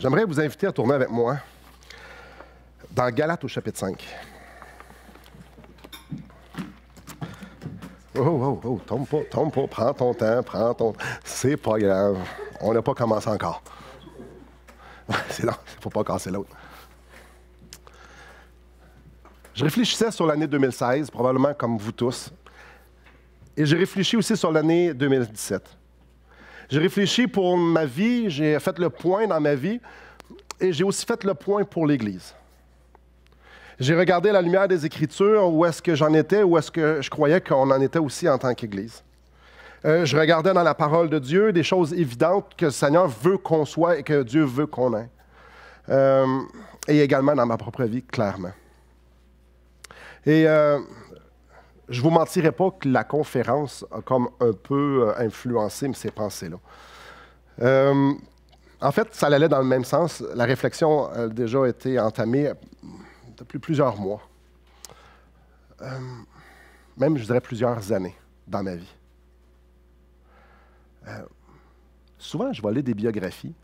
J'aimerais vous inviter à tourner avec moi dans Galate au chapitre 5. Oh, oh, oh, tombe pas, tombe pas, prends ton temps, prends ton C'est pas grave, on n'a pas commencé encore. C'est long, il ne faut pas casser l'autre. Je réfléchissais sur l'année 2016, probablement comme vous tous, et j'ai réfléchi aussi sur l'année 2017. J'ai réfléchi pour ma vie, j'ai fait le point dans ma vie et j'ai aussi fait le point pour l'Église. J'ai regardé la lumière des Écritures, où est-ce que j'en étais, où est-ce que je croyais qu'on en était aussi en tant qu'Église. Euh, je regardais dans la parole de Dieu des choses évidentes que le Seigneur veut qu'on soit et que Dieu veut qu'on ait. Euh, et également dans ma propre vie, clairement. Et euh, je vous mentirais pas que la conférence a comme un peu euh, influencé ces pensées-là. Euh, en fait, ça allait dans le même sens. La réflexion a déjà été entamée euh, depuis plusieurs mois, même je dirais plusieurs années dans ma vie. souvent, je vais lire des biographies,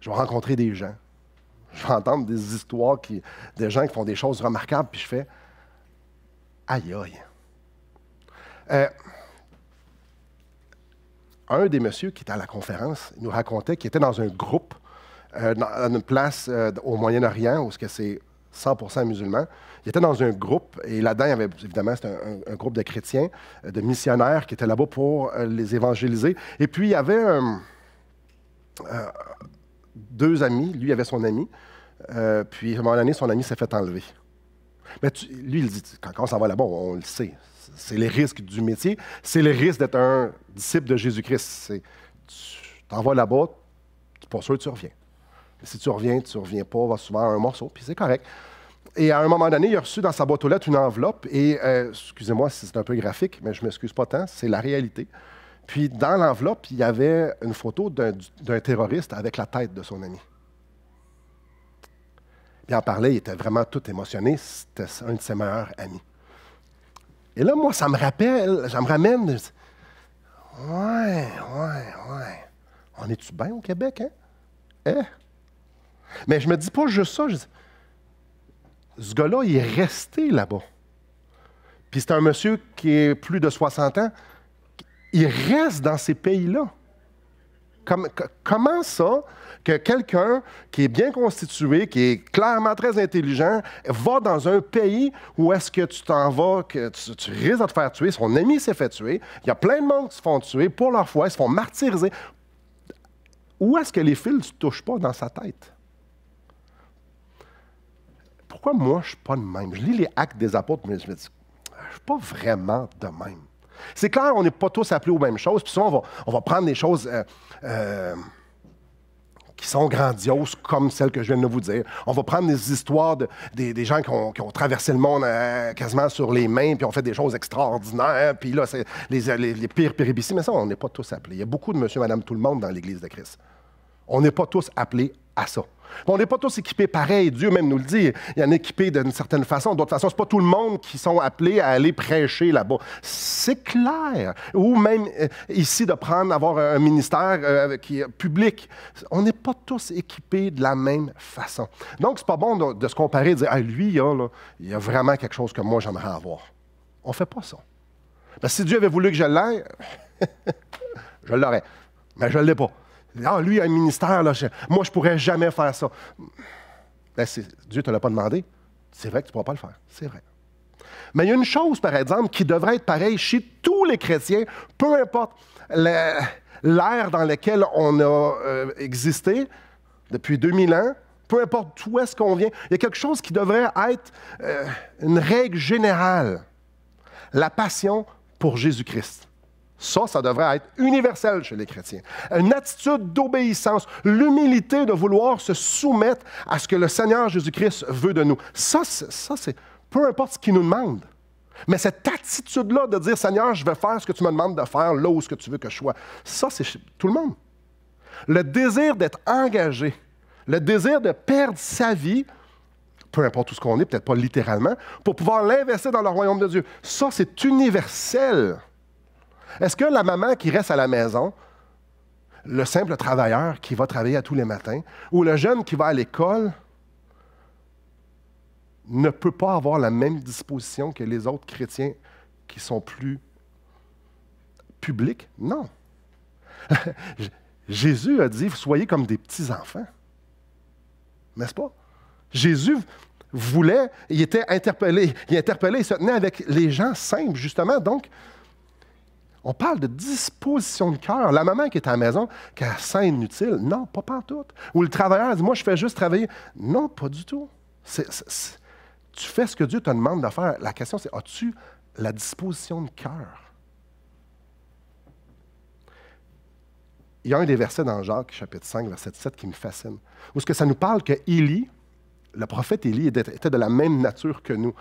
je vais rencontrer des gens, je vais entendre des histoires qui, des gens qui font des choses remarquables, puis je fais, Aïe, euh, un des messieurs qui était à la conférence nous racontait qu'il était dans un groupe, euh, dans une place euh, au Moyen-Orient, où c'est 100 musulmans. Il était dans un groupe, et là-dedans, il y avait, évidemment, un, un, groupe de chrétiens, de missionnaires qui étaient là-bas pour les évangéliser. Et puis, il y avait deux amis. Lui il avait son ami. puis, à un moment donné, son ami s'est fait enlever. Mais lui, il dit, quand on s'en va là-bas, on, le sait. C'est les risques du métier. C'est le risque d'être un disciple de Jésus-Christ. Tu t'en vas là-bas, tu pas sûr que tu reviens. si tu reviens, tu ne reviens pas, va souvent un morceau, puis c'est correct. Et à un moment donné, il a reçu dans sa boîte aux lettres une enveloppe, et euh, excusez-moi si c'est un peu graphique, mais je m'excuse pas tant, c'est la réalité. Puis dans l'enveloppe, il y avait une photo d'un terroriste avec la tête de son ami il en parlait, il était vraiment tout émotionné. C'était un de ses meilleurs amis. Et là, moi, ça me rappelle, ça me ramène. Je dis, ouais, ouais, ouais. On est-tu bien au Québec, hein? Eh? Mais je me dis pas juste ça. Je dis, ce gars-là, il est resté là-bas. Puis c'est un monsieur qui est plus de 60 ans. Il reste dans ces pays-là comment ça que quelqu'un qui est bien constitué, qui est clairement très intelligent, va dans un pays où est-ce que tu t'en vas, que tu, risques de te faire tuer, son ami s'est fait tuer, il y a plein de monde qui se font tuer pour leur foi, ils se font martyriser. Où est-ce que les fils ne touchent pas dans sa tête? Pourquoi moi, je ne suis pas de même? Je lis les actes des apôtres, mais je me dis, je ne suis pas vraiment de même. C'est clair, on n'est pas tous appelés aux mêmes choses. Puis souvent, on va, prendre des choses euh, euh, qui sont grandioses, comme celles que je viens de vous dire. On va prendre des histoires des, gens qui ont, traversé le monde euh, quasiment sur les mains, puis ont fait des choses extraordinaires. Puis là, c'est les, pires péripéties. Mais ça, on n'est pas tous appelés. Il y a beaucoup de monsieur, madame, tout le monde dans l'Église de Christ. On n'est pas tous appelés à ça. On n'est pas tous équipés pareil. Dieu même nous le dit. Il y en a équipés d'une certaine façon, d'autre façon. Ce pas tout le monde qui sont appelés à aller prêcher là-bas. C'est clair. Ou même euh, ici, de prendre, avoir un ministère euh, est public. On n'est pas tous équipés de la même façon. Donc, c'est pas bon de, se comparer et de dire ah, lui, il y a, vraiment quelque chose que moi, j'aimerais avoir. On ne fait pas ça. Ben, si Dieu avait voulu que je l'aie, je l'aurais. Mais je ne l'ai pas. Ah, lui, a un ministère, moi, je ne pourrais jamais faire ça. Ben, Dieu ne te l'a pas demandé. C'est vrai que tu ne pourras pas le faire. C'est vrai. Mais il y a une chose, par exemple, qui devrait être pareille chez tous les chrétiens, peu importe l'ère dans laquelle on a euh, existé, depuis 2000 ans, peu importe d'où est-ce qu'on vient, il y a quelque chose qui devrait être euh, une règle générale. La passion pour Jésus-Christ. Ça, ça devrait être universel chez les chrétiens. Une attitude d'obéissance, l'humilité de vouloir se soumettre à ce que le Seigneur Jésus-Christ veut de nous. Ça, ça c'est peu importe ce qu'il nous demande. Mais cette attitude-là de dire Seigneur, je vais faire ce que tu me demandes de faire, là où ce que tu veux que je sois, ça, c'est tout le monde. Le désir d'être engagé, le désir de perdre sa vie, peu importe où ce qu'on est, peut-être pas littéralement, pour pouvoir l'investir dans le royaume de Dieu, ça, c'est universel. Est-ce que la maman qui reste à la maison, le simple travailleur qui va travailler à tous les matins, ou le jeune qui va à l'école, ne peut pas avoir la même disposition que les autres chrétiens qui sont plus publics? Non. Jésus a dit, soyez comme des petits-enfants. N'est-ce pas? Jésus voulait, il était interpellé, il interpellait, il se tenait avec les gens simples, justement. Donc, on parle de disposition de cœur. La maman qui est à la maison, qui a sein inutile, non, pas pantoute. Ou le travailleur dit, moi, je fais juste travailler. Non, pas du tout. tu fais ce que Dieu te demande de faire. La question, c'est, as-tu la disposition de cœur? Il y a un des versets dans Jacques, chapitre 5, verset 7, qui me fascine, où ce que ça nous parle que Élie, le prophète Élie, était de la même nature que nous.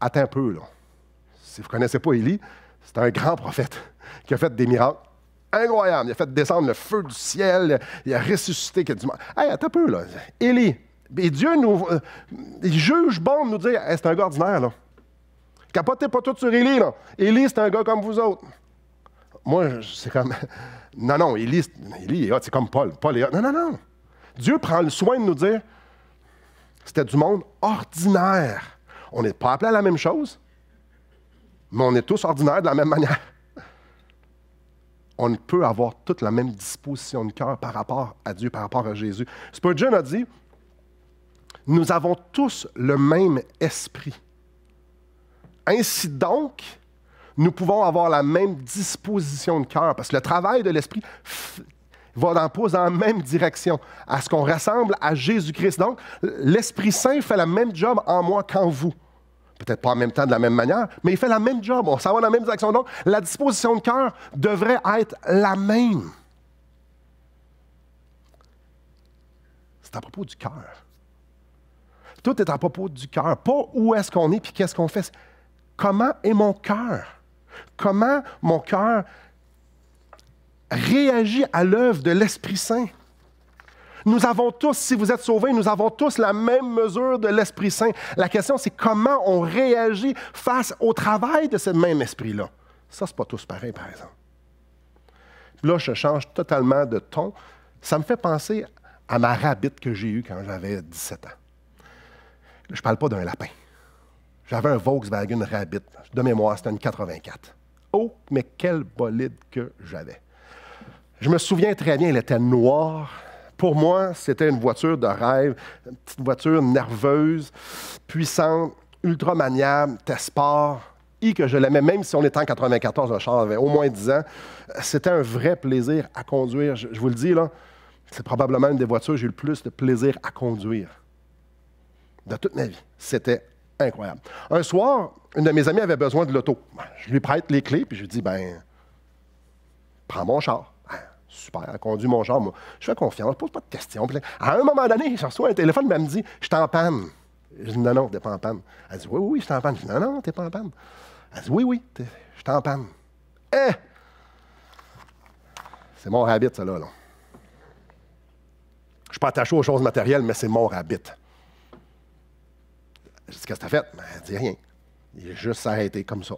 Attends un peu, là. Si vous ne connaissez pas Élie, c'est un grand prophète qui a fait des miracles incroyables. Il a fait descendre le feu du ciel, il a ressuscité. Il a dit, attends peu, là. Élie. Et Dieu nous. Euh, il juge bon de nous dire, c'est un gars ordinaire, là. Capotez pas tout sur Élie, là. Élie, c'est un gars comme vous autres. Moi, c'est comme. Non, non, Élie, Élie c'est comme Paul. Paul est Non, non, non. Dieu prend le soin de nous dire, c'était du monde ordinaire. On n'est pas appelé à la même chose, mais on est tous ordinaires de la même manière on peut avoir toute la même disposition de cœur par rapport à Dieu, par rapport à Jésus. Spurgeon a dit, nous avons tous le même esprit. Ainsi donc, nous pouvons avoir la même disposition de cœur, parce que le travail de l'esprit va dans, dans la même direction, à ce qu'on rassemble à Jésus-Christ. Donc, l'Esprit Saint fait la même job en moi qu'en vous peut-être pas en même temps de la même manière, mais il fait la même job, on s'en va dans la même direction. Donc, la disposition de cœur devrait être la même. C'est à propos du cœur. Tout est à propos du cœur, pas où est-ce qu'on est puis qu'est-ce qu'on fait. Comment est mon cœur? Comment mon cœur réagit à l'œuvre de l'Esprit Saint? Nous avons tous, si vous êtes sauvés, nous avons tous la même mesure de l'Esprit Saint. La question, c'est comment on réagit face au travail de ce même esprit-là. Ça, n'est pas tous pareil, par exemple. Là, je change totalement de ton. Ça me fait penser à ma rabbite que j'ai eue quand j'avais 17 ans. Je ne parle pas d'un lapin. J'avais un Volkswagen Rabbit. De mémoire, c'était une 84. Oh, mais quel bolide que j'avais. Je me souviens très bien, elle était noire, pour moi, c'était une voiture de rêve, une petite voiture nerveuse, puissante, ultra maniable, test sport, et que je l'aimais, même si on était en 94, le char avait au moins 10 ans. C'était un vrai plaisir à conduire. Je, vous le dis, là, c'est probablement une des voitures que j'ai eu le plus de plaisir à conduire de toute ma vie. C'était incroyable. Un soir, une de mes amies avait besoin de l'auto. Ben, je lui prête les clés, puis je lui dis, ben, prends mon char super, elle conduit mon genre, moi. Je fais confiance, je pose pas de questions. à un moment donné, je reçois un téléphone, elle me dit Je t'en en panne. Je dis Non, non, t'es pas en panne. Elle dit Oui, oui, je t'en en panne. Je dis Non, non, t'es pas en panne. Elle dit Oui, oui, je t'en en panne. Eh C'est mon habit, ça, là. là. Je suis pas attaché aux choses matérielles, mais c'est mon habit. Je dis Qu'est-ce que as fait Elle ben, Elle dit rien. Il est juste arrêté comme ça.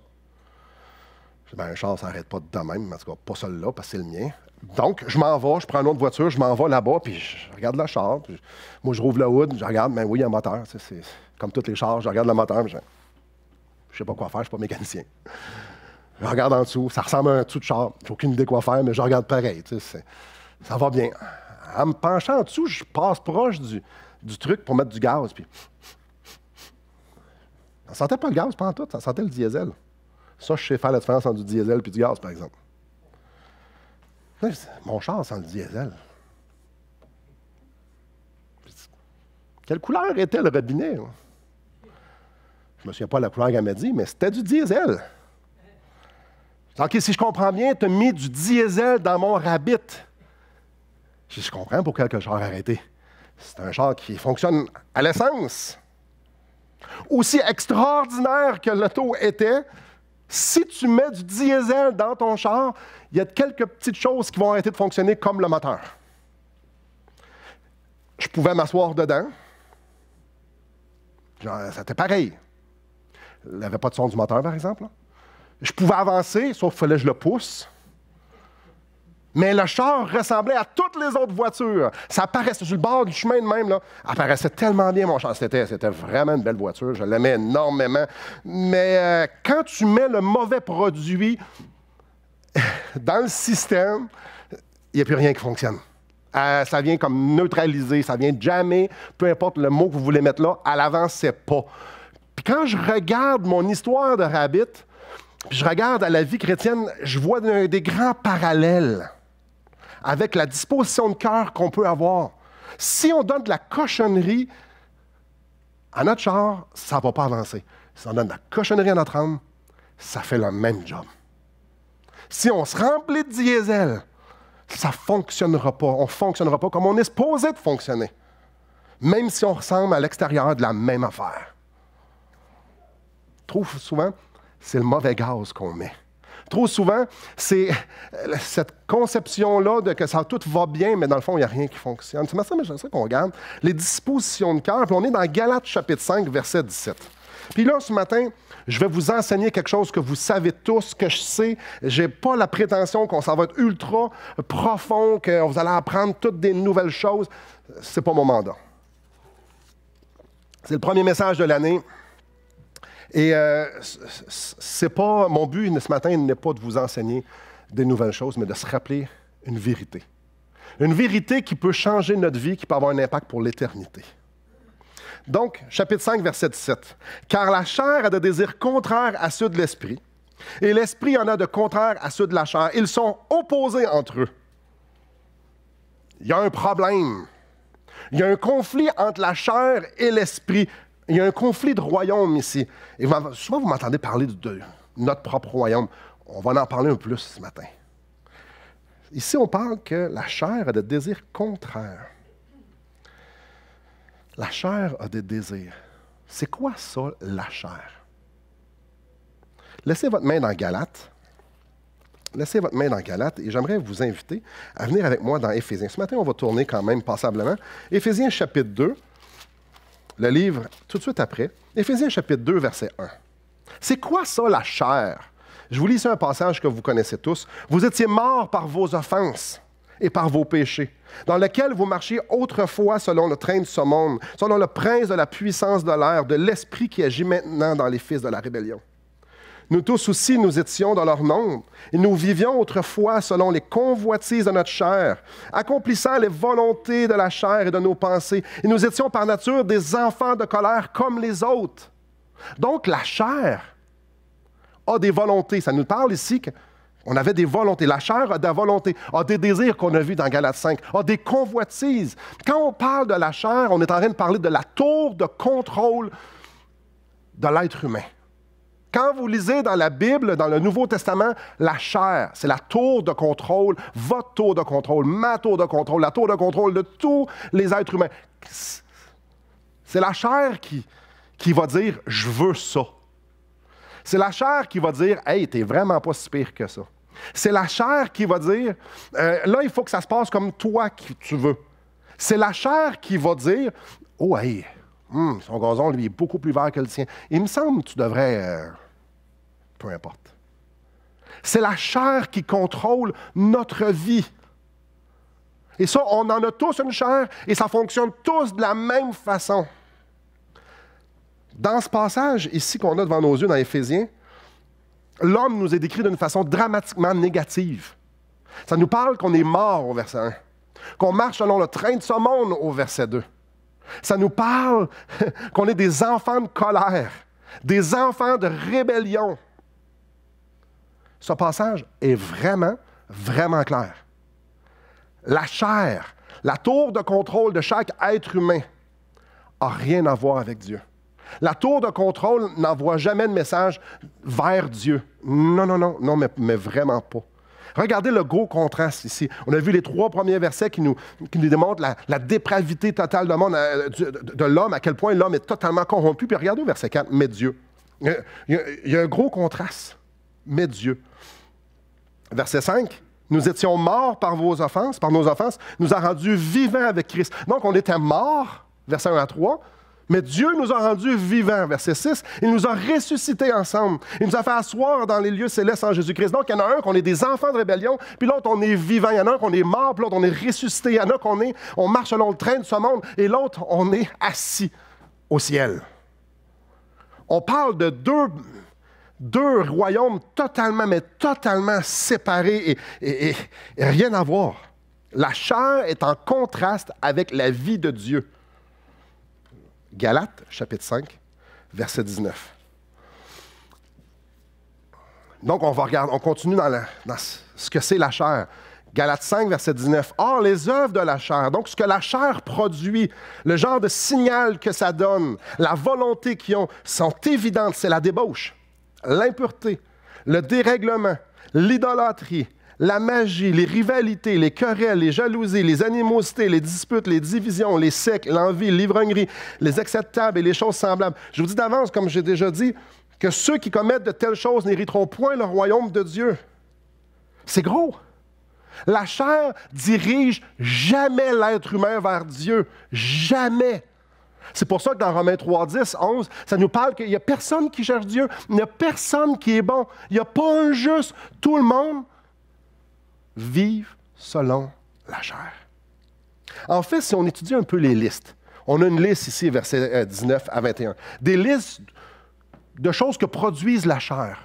Je dis ben, un char ne s'arrête pas de même, en tout cas, pas seul là parce que c'est le mien. Donc, je m'en vais, je prends une autre voiture, je m'en vais là-bas, puis je regarde la char. moi, je rouvre la hood, je regarde, mais ben oui, il y a un moteur. C'est comme toutes les chars, je regarde le moteur, je ne sais pas quoi faire, je ne suis pas mécanicien. Je regarde en dessous, ça ressemble à un dessous de char. J'ai aucune idée quoi faire, mais je regarde pareil. Ça va bien. En me penchant en dessous, je passe proche du, truc pour mettre du gaz. Puis... ne sentait pas le gaz, pas en tout, ça sentait le diesel. Ça, je sais faire la différence entre du diesel et du gaz, par exemple mon char sans le diesel. Quelle couleur était le robinet? Je ne me souviens pas de la couleur qu'elle m'a dit, mais c'était du diesel. OK, si je comprends bien, tu as mis du diesel dans mon rabbit. Je, je comprends pourquoi le char arrêté. C'est un char qui fonctionne à l'essence. Aussi extraordinaire que l'auto était, si tu mets du diesel dans ton char, il y a quelques petites choses qui vont arrêter de fonctionner comme le moteur. Je pouvais m'asseoir dedans. C'était pareil. Il avait pas de son du moteur, par exemple. Je pouvais avancer, sauf qu'il fallait que je le pousse. Mais le char ressemblait à toutes les autres voitures. Ça apparaissait sur le bord du chemin de même. Là, apparaissait tellement bien, mon char. C'était, c'était vraiment une belle voiture. Je l'aimais énormément. Mais euh, quand tu mets le mauvais produit dans le système, il n'y a plus rien qui fonctionne. Euh, ça vient comme neutraliser, ça vient jamais, peu importe le mot que vous voulez mettre là, à l'avance, c'est pas. Puis quand je regarde mon histoire de Rabbit, puis je regarde à la vie chrétienne, je vois des grands parallèles avec la disposition de cœur qu'on peut avoir. Si on donne de la cochonnerie à notre char, ça ne va pas avancer. Si on donne de la cochonnerie à notre âme, ça fait le même job. Si on se remplit de diesel, ça ne fonctionnera pas. On ne fonctionnera pas comme on est supposé de fonctionner, même si on ressemble à l'extérieur de la même affaire. Trop souvent, c'est le mauvais gaz qu'on met. Trop souvent, c'est euh, cette conception-là de que ça tout va bien, mais dans le fond, il n'y a rien qui fonctionne. C'est ça, qu'on regarde. Les dispositions de cœur, on est dans Galates chapitre 5, verset 17. Puis là, ce matin, je vais vous enseigner quelque chose que vous savez tous, que je sais. Je n'ai pas la prétention qu'on ça va être ultra profond, que vous allez apprendre toutes des nouvelles choses. C'est pas mon mandat. C'est le premier message de l'année. Et euh, c'est pas mon but ce matin n'est pas de vous enseigner des nouvelles choses, mais de se rappeler une vérité. Une vérité qui peut changer notre vie, qui peut avoir un impact pour l'éternité. Donc, chapitre 5, verset 7. « Car la chair a des désirs contraires à ceux de l'esprit, et l'esprit en a de contraires à ceux de la chair. Ils sont opposés entre eux. Il y a un problème. Il y a un conflit entre la chair et l'esprit. Il y a un conflit de royaume ici. Et souvent, vous m'entendez parler de notre propre royaume. On va en parler un peu plus ce matin. Ici, on parle que la chair a des désirs contraires la chair a des désirs. C'est quoi ça, la chair? Laissez votre main dans Galate. Laissez votre main dans Galate et j'aimerais vous inviter à venir avec moi dans Éphésiens. Ce matin, on va tourner quand même passablement. Éphésiens chapitre 2, le livre tout de suite après. Éphésiens chapitre 2, verset 1. C'est quoi ça, la chair? Je vous lis un passage que vous connaissez tous. Vous étiez morts par vos offenses et par vos péchés, dans lequel vous marchiez autrefois selon le train de ce monde, selon le prince de la puissance de l'air, de l'esprit qui agit maintenant dans les fils de la rébellion. Nous tous aussi, nous étions dans leur monde, et nous vivions autrefois selon les convoitises de notre chair, accomplissant les volontés de la chair et de nos pensées, et nous étions par nature des enfants de colère comme les autres. Donc la chair a des volontés. Ça nous parle ici que... On avait des volontés. La chair a des volontés, a des désirs qu'on a vus dans Galates 5, a des convoitises. Quand on parle de la chair, on est en train de parler de la tour de contrôle de l'être humain. Quand vous lisez dans la Bible, dans le Nouveau Testament, la chair, c'est la tour de contrôle, votre tour de contrôle, ma tour de contrôle, la tour de contrôle de tous les êtres humains. C'est la chair qui, qui va dire, je veux ça. C'est la chair qui va dire Hey, t'es vraiment pas si pire que ça. C'est la chair qui va dire euh, Là, il faut que ça se passe comme toi qui tu veux. C'est la chair qui va dire Oh, hey, hmm, son gazon, lui, est beaucoup plus vert que le tien. Il me semble que tu devrais. Euh, peu importe. C'est la chair qui contrôle notre vie. Et ça, on en a tous une chair et ça fonctionne tous de la même façon. Dans ce passage ici qu'on a devant nos yeux dans Éphésiens, l'homme nous est décrit d'une façon dramatiquement négative. Ça nous parle qu'on est mort au verset 1, qu'on marche selon le train de ce monde au verset 2. Ça nous parle qu'on est des enfants de colère, des enfants de rébellion. Ce passage est vraiment, vraiment clair. La chair, la tour de contrôle de chaque être humain, a rien à voir avec Dieu. La tour de contrôle n'envoie jamais de message vers Dieu. Non, non, non, non, mais, vraiment pas. Regardez le gros contraste ici. On a vu les trois premiers versets qui nous, qui démontrent la, dépravité totale euh, de, l'homme, à quel point l'homme est totalement corrompu. Puis regardez au verset 4, mais Dieu. Il y, a, un gros contraste, mais Dieu. Verset 5, nous étions morts par vos offenses, par nos offenses, nous a rendus vivants avec Christ. Donc on était morts, verset 1 à 3, mais Dieu nous a rendus vivants, verset 6. Il nous a ressuscités ensemble. Il nous a fait asseoir dans les lieux célestes en Jésus-Christ. Donc, il y en a un qu'on est des enfants de rébellion, puis l'autre, on est vivant. Il y en a un qu'on est mort, puis l'autre, on est ressuscité. Il y en a qu'on est, on marche selon le train de ce monde, et l'autre, on est assis au ciel. On parle de deux, royaumes totalement, mais totalement séparés et rien à voir. La chair est en contraste avec la vie de Dieu. Galates, chapitre 5, verset 19. Donc, on, va regarder, on continue dans, la, ce que c'est la chair. Galates 5, verset 19. Or, les œuvres de la chair, donc ce que la chair produit, le genre de signal que ça donne, la volonté qu'ils ont, sont évidentes. C'est la débauche, l'impureté, le dérèglement, l'idolâtrie, la magie, les rivalités, les querelles, les jalousies, les animosités, les disputes, les divisions, les secs, l'envie, l'ivrognerie, les acceptables et les choses semblables. Je vous dis d'avance, comme j'ai déjà dit, que ceux qui commettent de telles choses n'hériteront point le royaume de Dieu. C'est gros. La chair dirige jamais l'être humain vers Dieu. Jamais. C'est pour ça que dans Romains 3, 10, 11, ça nous parle qu'il n'y a personne qui cherche Dieu, il n'y a personne qui est bon, il n'y a pas un juste. Tout le monde vivent selon la chair. En fait, si on étudie un peu les listes, on a une liste ici, versets 19 euh, à 21, des listes de choses que produisent la chair.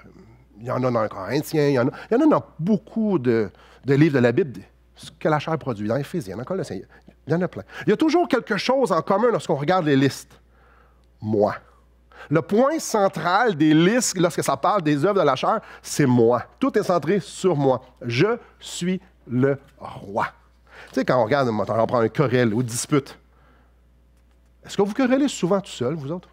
Il y en a dans Corinthiens, il y en a, il y en a dans beaucoup de, livres de la Bible, ce que la chair produit, dans Éphésiens, dans il y en a plein. Il y a toujours quelque chose en commun lorsqu'on regarde les listes. Moi, le point central des listes, lorsque ça parle des œuvres de la chair, c'est moi. Tout est centré sur moi. Je suis le roi. Tu sais, quand on regarde, on prend un querelle ou dispute. Est-ce que vous querellez souvent tout seul, vous autres?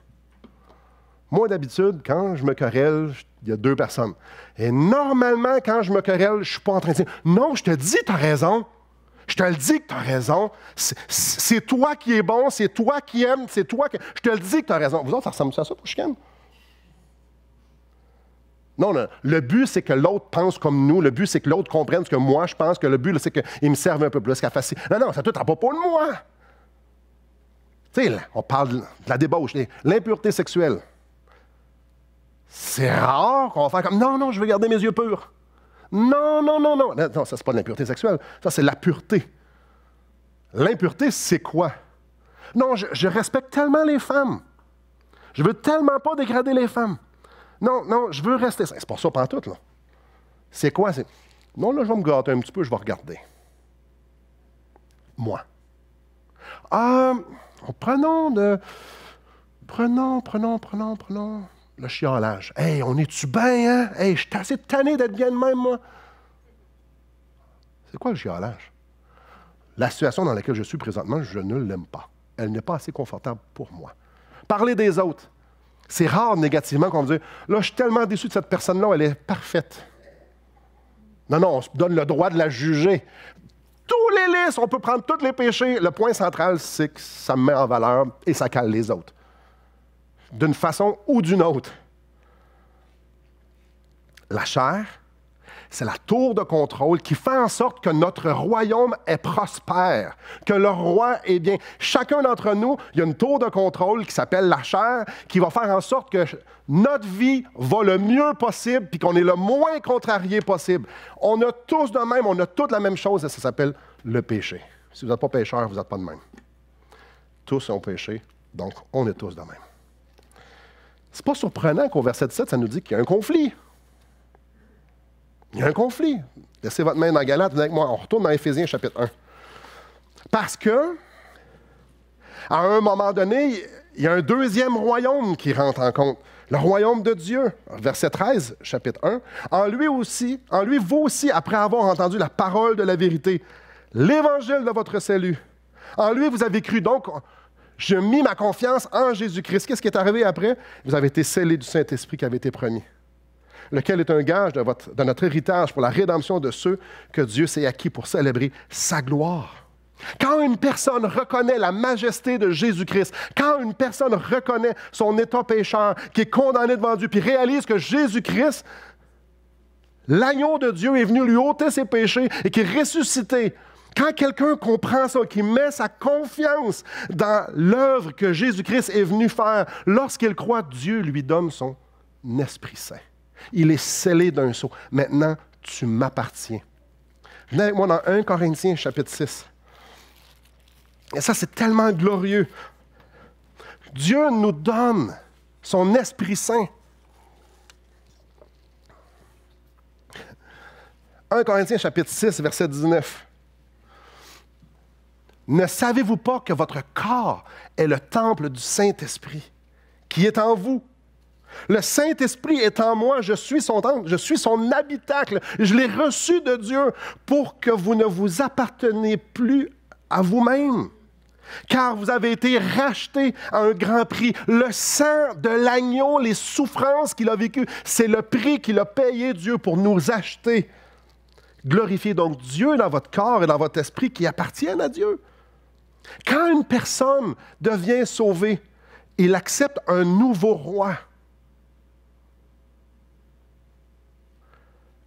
Moi, d'habitude, quand je me querelle, il y a deux personnes. Et normalement, quand je me querelle, je ne suis pas en train de dire Non, je te dis, tu as raison. Je te le dis que tu as raison. C'est toi qui es bon, c'est toi qui aimes, c'est toi qui. Je te le dis que tu as raison. Vous autres, ça ressemble à ça pour chicane? Non, non, le but, c'est que l'autre pense comme nous. Le but, c'est que l'autre comprenne ce que moi, je pense. Que le but, c'est qu'il me serve un peu plus, qu'à facile. Non, non, ça tout à propos de moi. Tu sais, on parle de la débauche, l'impureté sexuelle. C'est rare qu'on va faire comme non, non, je veux garder mes yeux purs. Non, non, non, non. Non, ça, c'est pas de l'impureté sexuelle. Ça, c'est la pureté. L'impureté, c'est quoi? Non, je, respecte tellement les femmes. Je veux tellement pas dégrader les femmes. Non, non, je veux rester. C'est pas ça, pas tout, là. C'est quoi? Non, là, je vais me gâter un petit peu, je vais regarder. Moi. Ah, prenons de. Prenons, prenons, prenons, prenons le chiolage. Hey, on est-tu bien, hein? Hey, je suis assez tanné d'être bien de même, moi. C'est quoi le chiolage? La situation dans laquelle je suis présentement, je ne l'aime pas. Elle n'est pas assez confortable pour moi. Parler des autres. C'est rare négativement qu'on me dise Là, je suis tellement déçu de cette personne-là, elle est parfaite. Non, non, on se donne le droit de la juger. Tous les listes, on peut prendre tous les péchés. Le point central, c'est que ça me met en valeur et ça cale les autres d'une façon ou d'une autre. La chair, c'est la tour de contrôle qui fait en sorte que notre royaume est prospère, que le roi, est bien, chacun d'entre nous, il y a une tour de contrôle qui s'appelle la chair, qui va faire en sorte que notre vie va le mieux possible, puis qu'on est le moins contrarié possible. On a tous de même, on a toutes la même chose, et ça s'appelle le péché. Si vous n'êtes pas pécheur, vous n'êtes pas de même. Tous ont péché, donc on est tous de même. C'est pas surprenant qu'au verset 7 ça nous dit qu'il y a un conflit. Il y a un conflit. Laissez votre main dans Galate, venez avec moi. On retourne dans Éphésiens chapitre 1. Parce que, à un moment donné, il y a un deuxième royaume qui rentre en compte. Le royaume de Dieu. Verset 13, chapitre 1. En lui aussi, en lui, vous aussi, après avoir entendu la parole de la vérité, l'évangile de votre salut. En lui, vous avez cru. Donc, je mis ma confiance en Jésus-Christ. Qu'est-ce qui est arrivé après? Vous avez été scellés du Saint-Esprit qui avait été promis, lequel est un gage de, notre héritage pour la rédemption de ceux que Dieu s'est acquis pour célébrer sa gloire. Quand une personne reconnaît la majesté de Jésus-Christ, quand une personne reconnaît son état pécheur, qui est condamné devant Dieu, puis réalise que Jésus-Christ, l'agneau de Dieu, est venu lui ôter ses péchés et qui est ressuscité quand quelqu'un comprend ça, qu'il met sa confiance dans l'œuvre que Jésus-Christ est venu faire, lorsqu'il croit, Dieu lui donne son Esprit Saint. Il est scellé d'un saut. Maintenant, tu m'appartiens. Venez avec moi dans 1 Corinthiens chapitre 6. Et ça, c'est tellement glorieux. Dieu nous donne son Esprit Saint. 1 Corinthiens chapitre 6, verset 19. Ne savez-vous pas que votre corps est le temple du Saint-Esprit qui est en vous? Le Saint-Esprit est en moi, je suis son temple, je suis son habitacle, je l'ai reçu de Dieu pour que vous ne vous appartenez plus à vous-même. Car vous avez été racheté à un grand prix. Le sang de l'agneau, les souffrances qu'il a vécues, c'est le prix qu'il a payé Dieu pour nous acheter. Glorifiez donc Dieu dans votre corps et dans votre esprit qui appartiennent à Dieu. Quand une personne devient sauvée, il accepte un nouveau roi.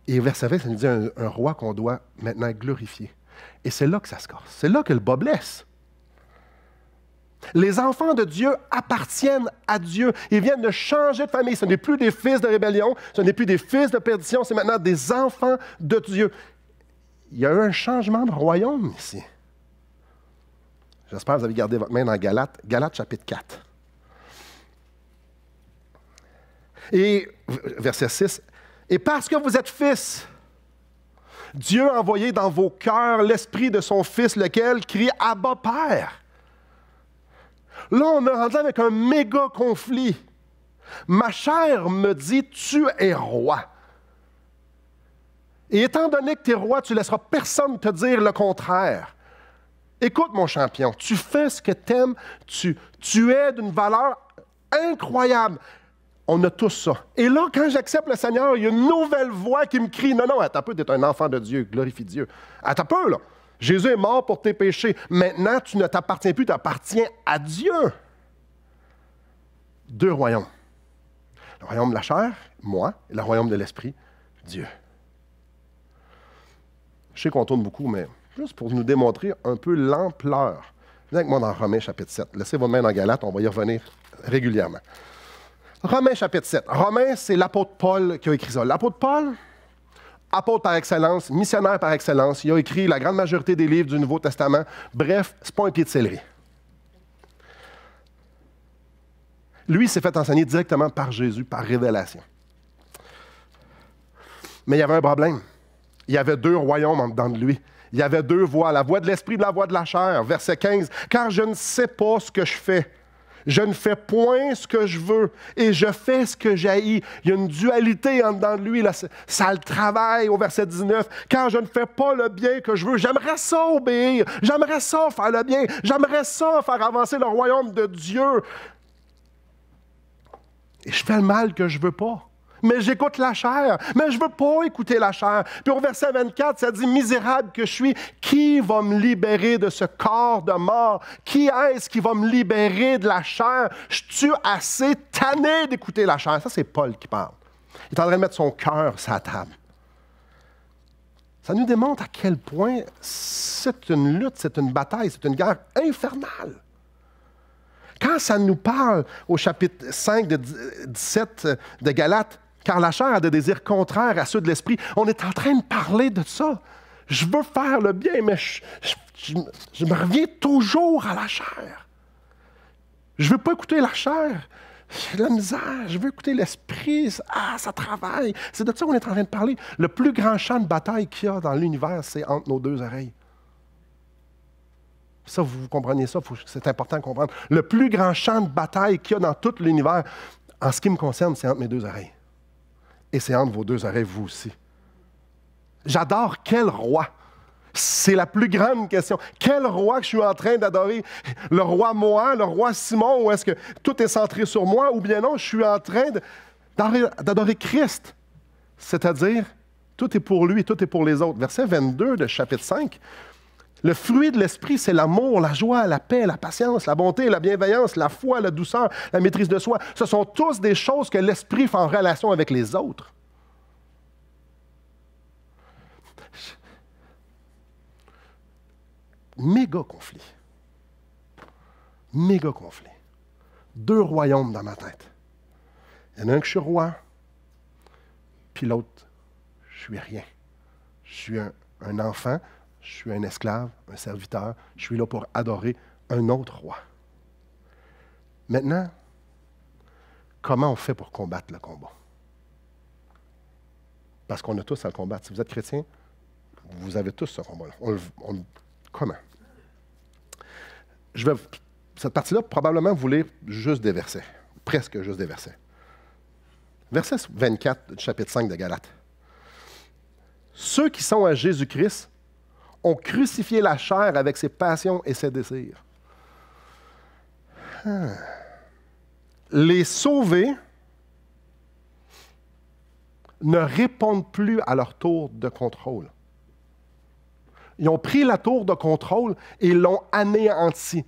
Et verset 20, ça nous dit un, roi qu'on doit maintenant glorifier. Et c'est là que ça se corse. C'est là que le bas blesse. Les enfants de Dieu appartiennent à Dieu. Ils viennent de changer de famille. Ce n'est plus des fils de rébellion, ce n'est plus des fils de perdition, c'est maintenant des enfants de Dieu. Il y a eu un changement de royaume ici. J'espère que vous avez gardé votre main dans Galate. Galate chapitre 4. Et verset 6. Et parce que vous êtes fils, Dieu a envoyé dans vos cœurs l'esprit de son fils, lequel crie Abba Père. Là, on est rendu avec un méga conflit. Ma chair me dit Tu es roi. Et étant donné que tu es roi, tu ne laisseras personne te dire le contraire. Écoute, mon champion, tu fais ce que t'aimes, tu, tu es d'une valeur incroyable. On a tous ça. Et là, quand j'accepte le Seigneur, il y a une nouvelle voix qui me crie Non, non, attends un peu, es un enfant de Dieu, glorifie Dieu. Attends un peu, là. Jésus est mort pour tes péchés. Maintenant, tu ne t'appartiens plus, tu appartiens à Dieu. Deux royaumes. Le royaume de la chair, moi, et le royaume de l'esprit, Dieu. Je sais qu'on tourne beaucoup, mais juste pour nous démontrer un peu l'ampleur. Venez avec moi dans Romains chapitre 7. Laissez vos mains dans Galate, on va y revenir régulièrement. Romains chapitre 7. Romains, c'est l'apôtre Paul qui a écrit ça. L'apôtre Paul, apôtre par excellence, missionnaire par excellence, il a écrit la grande majorité des livres du Nouveau Testament. Bref, c'est pas un pied de céleri. Lui s'est fait enseigner directement par Jésus, par révélation. Mais il y avait un problème. Il y avait deux royaumes en dedans de lui il y avait deux voix, la voix de l'esprit et la voix de la chair. Verset 15, car je ne sais pas ce que je fais. Je ne fais point ce que je veux et je fais ce que j'ai. Il y a une dualité en dedans de lui. ça le travaille au verset 19. Car je ne fais pas le bien que je veux, j'aimerais ça obéir. J'aimerais ça faire le bien. J'aimerais ça faire avancer le royaume de Dieu. Et je fais le mal que je veux pas mais j'écoute la chair, mais je ne veux pas écouter la chair. Puis au verset 24, ça dit, misérable que je suis, qui va me libérer de ce corps de mort? Qui est-ce qui va me libérer de la chair? Je suis assez tanné d'écouter la chair. Ça, c'est Paul qui parle. Il est en de mettre son cœur sur la table. Ça nous démontre à quel point c'est une lutte, c'est une bataille, c'est une guerre infernale. Quand ça nous parle au chapitre 5 de 17 de Galates, car la chair a des désirs contraires à ceux de l'esprit. On est en train de parler de ça. Je veux faire le bien, mais je, me reviens toujours à la chair. Je ne veux pas écouter la chair. la misère, je veux écouter l'esprit, ah, ça travaille. C'est de ça qu'on est en train de parler. Le plus grand champ de bataille qu'il y a dans l'univers, c'est entre nos deux oreilles. Ça, vous comprenez ça, c'est important de comprendre. Le plus grand champ de bataille qu'il y a dans tout l'univers, en ce qui me concerne, c'est entre mes deux oreilles et c'est entre vos deux oreilles, vous aussi. J'adore quel roi. C'est la plus grande question. Quel roi que je suis en train d'adorer? Le roi moi, le roi Simon, ou est-ce que tout est centré sur moi, ou bien non, je suis en train d'adorer Christ, c'est-à-dire tout est pour lui, tout est pour les autres. Verset 22 de chapitre 5, le fruit de l'esprit, c'est l'amour, la joie, la paix, la patience, la bonté, la bienveillance, la foi, la douceur, la maîtrise de soi. Ce sont tous des choses que l'esprit fait en relation avec les autres. Méga conflit. Méga conflit. Deux royaumes dans ma tête. Il y en a un que je suis roi, puis l'autre, je suis rien. Je suis un, un enfant, je suis un esclave, un serviteur. Je suis là pour adorer un autre roi. Maintenant, comment on fait pour combattre le combat? Parce qu'on a tous à le combattre. Si vous êtes chrétien, vous avez tous ce combat-là. comment? Je vais, cette partie-là, probablement, vous lire juste des versets, presque juste des versets. Verset 24 du chapitre 5 de Galates. Ceux qui sont à Jésus-Christ ont crucifié la chair avec ses passions et ses désirs. Hein. Les sauvés ne répondent plus à leur tour de contrôle. Ils ont pris la tour de contrôle et l'ont anéantie.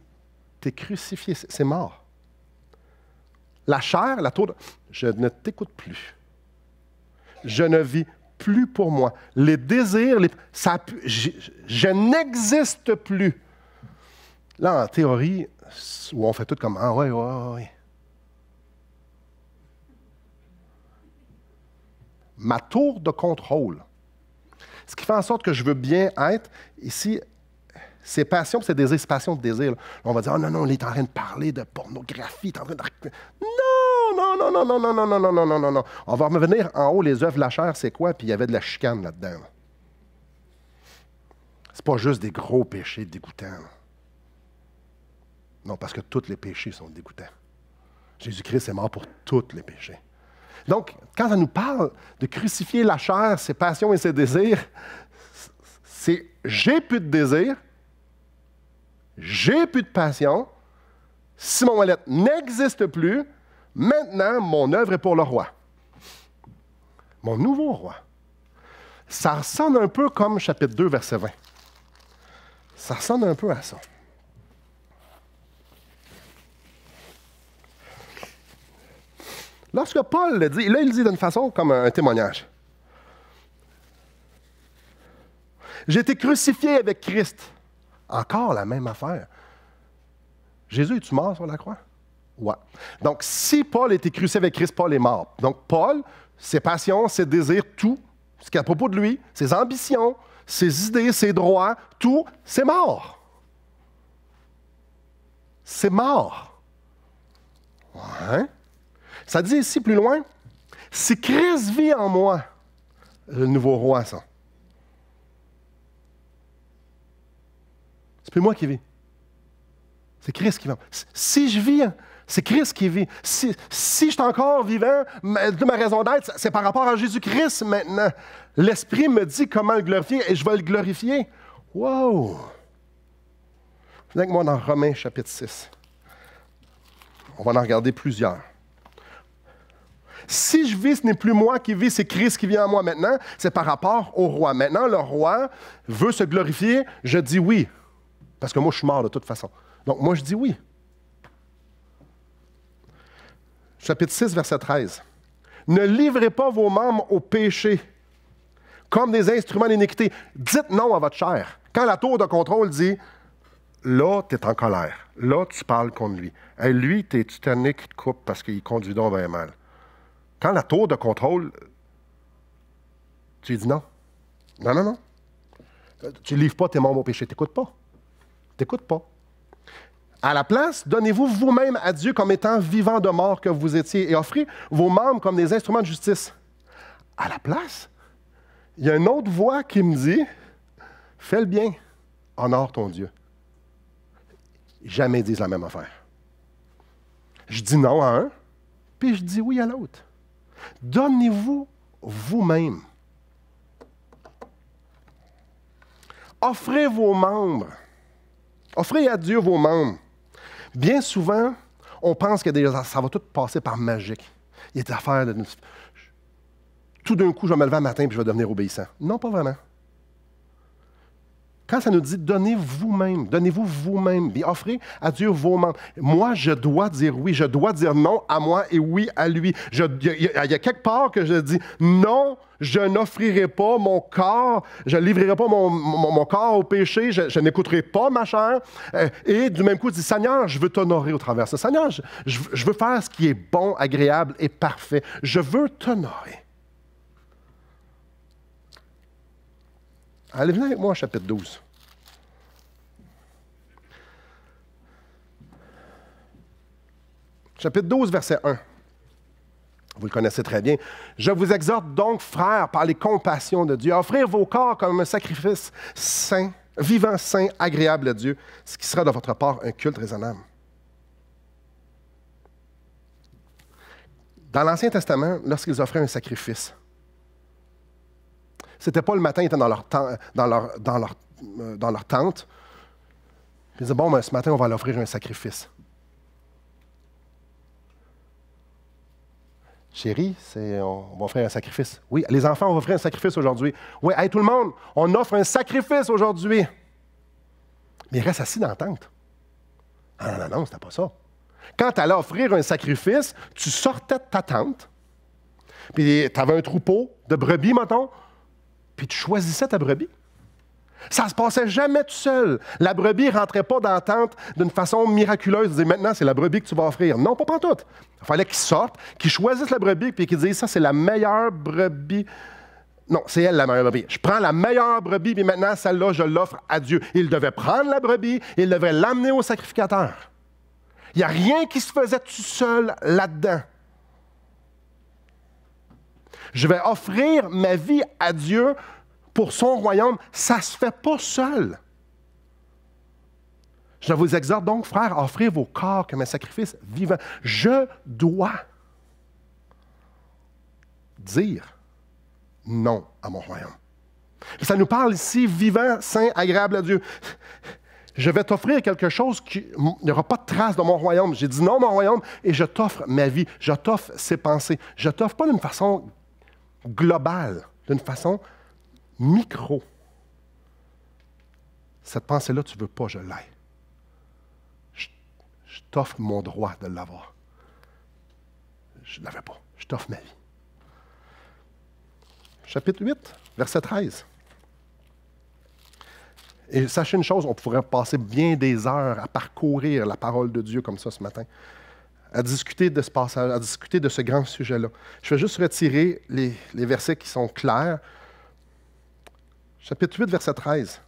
T'es crucifié, c'est mort. La chair, la tour de... Je ne t'écoute plus. Je ne vis plus pour moi. Les désirs, les, ça, je, n'existe plus. Là, en théorie, où on fait tout comme Ah ouais, ouais, ouais. Ma tour de contrôle, ce qui fait en sorte que je veux bien être, ici, c'est passion, c'est des c'est de désir. on va dire, Ah non, non, il est en train de parler de pornographie, il est en train de... Non! non, non, non, non, non, non, non, non, non, non, On va revenir en haut, les œuvres la chair, c'est quoi? Puis il y avait de la chicane là-dedans. C'est pas juste des gros péchés dégoûtants. Non, parce que tous les péchés sont dégoûtants. Jésus-Christ est mort pour tous les péchés. Donc, quand on nous parle de crucifier la chair, ses passions et ses désirs, c'est j'ai plus de désirs, j'ai plus de passions, si mon n'existe plus, Maintenant, mon œuvre est pour le roi, mon nouveau roi. Ça ressemble un peu comme chapitre 2, verset 20. Ça ressemble un peu à ça. Lorsque Paul le dit, là, il le dit d'une façon comme un témoignage. J'ai été crucifié avec Christ. Encore la même affaire. Jésus, es-tu mort sur la croix? Ouais. Donc, si Paul était crucifié avec Christ, Paul est mort. Donc, Paul, ses passions, ses désirs, tout, ce à propos de lui, ses ambitions, ses idées, ses droits, tout, c'est mort. C'est mort. Ça dit ici plus loin, si Christ vit en moi, le nouveau roi, ça. C'est plus moi qui vis. C'est Christ qui vit. Si je vis, c'est Christ qui vit. Si, je suis encore vivant, ma, ma raison d'être, c'est par rapport à Jésus-Christ maintenant. L'Esprit me dit comment le glorifier et je vais le glorifier. Wow! Venez avec moi dans Romains chapitre 6. On va en regarder plusieurs. Si je vis, ce n'est plus moi qui vis, c'est Christ qui vient à moi maintenant. C'est par rapport au roi. Maintenant, le roi veut se glorifier. Je dis oui. Parce que moi, je suis mort de toute façon. Donc, moi, je dis oui. chapitre 6, verset 13. Ne livrez pas vos membres au péché comme des instruments d'iniquité. Dites non à votre chair. Quand la tour de contrôle dit Là, tu es en colère. Là, tu parles contre lui. Et lui, t'es titané qui te coupe parce qu'il conduit donc bien mal. Quand la tour de contrôle, tu lui dis non. Non, non, non. Tu ne livres pas tes membres au péché. T'écoutes pas. T'écoutes pas. À la place, donnez-vous vous-même à Dieu comme étant vivant de mort que vous étiez et offrez vos membres comme des instruments de justice. À la place, il y a une autre voix qui me dit Fais le bien, honore ton Dieu. Jamais disent la même affaire. Je dis non à un, puis je dis oui à l'autre. Donnez-vous vous-même. Offrez vos membres. Offrez à Dieu vos membres. Bien souvent, on pense que ça va tout passer par magique. Il y a des affaires de. Tout d'un coup, je vais me lever matin et je vais devenir obéissant. Non, pas vraiment. Quand ça nous dit donnez vous-même, donnez-vous vous-même, offrez à Dieu vos membres. Moi, je dois dire oui, je dois dire non à moi et oui à lui. Il y, a quelque part que je dis non, je n'offrirai pas mon corps, je ne livrerai pas mon, corps au péché, je, n'écouterai pas ma chair. Euh, et du même coup, je dis Seigneur, je veux t'honorer au travers de ça. Seigneur, je, je veux faire ce qui est bon, agréable et parfait. Je veux t'honorer. Allez, venez avec moi au chapitre 12. Chapitre 12, verset 1. Vous le connaissez très bien. Je vous exhorte donc, frères, par les compassions de Dieu, à offrir vos corps comme un sacrifice saint, vivant, saint, agréable à Dieu, ce qui sera de votre part un culte raisonnable. Dans l'Ancien Testament, lorsqu'ils offraient un sacrifice, c'était pas le matin, ils étaient dans leur, euh, tente, dans Ils disaient, bon, ben, ce matin, on va offrir un sacrifice. Chérie, on, on, va offrir un sacrifice. Oui, les enfants, on va offrir un sacrifice aujourd'hui. Oui, tout le monde, on offre un sacrifice aujourd'hui. Mais ils restent assis dans la tente. Ah non, non, non, c'était pas ça. Quand tu allais offrir un sacrifice, tu sortais de ta tente, puis tu avais un troupeau de brebis, mettons, puis tu choisissais ta brebis. Ça ne se passait jamais tout seul. La brebis rentrait pas dans la tente d'une façon miraculeuse. Disait maintenant c'est la brebis que tu vas offrir. Non, pas toute Il fallait qu'ils sortent, qu'ils choisissent la brebis puis qu'ils disent ça c'est la meilleure brebis. Non, c'est elle la meilleure brebis. Je prends la meilleure brebis puis maintenant celle-là je l'offre à Dieu. Il devait prendre la brebis, il devait l'amener au sacrificateur. Il n'y a rien qui se faisait tout seul là-dedans. Je vais offrir ma vie à Dieu pour son royaume. Ça ne se fait pas seul. Je vous exhorte donc, frères, à offrir vos corps comme un sacrifice vivant. Je dois dire non à mon royaume. Ça nous parle ici vivant, saint, agréable à Dieu. Je vais t'offrir quelque chose qui n'y aura pas de trace dans mon royaume. J'ai dit non, à mon royaume, et je t'offre ma vie, je t'offre ses pensées. Je t'offre pas d'une façon globale, d'une façon micro. Cette pensée-là, tu ne veux pas, je l'ai. Je, je t'offre mon droit de l'avoir. Je ne l'avais pas. Je t'offre ma vie. Chapitre 8, verset 13. Et sachez une chose, on pourrait passer bien des heures à parcourir la parole de Dieu comme ça ce matin à discuter de ce passage, à discuter de ce grand sujet-là. Je vais juste retirer les, versets qui sont clairs. Chapitre 8, verset 13.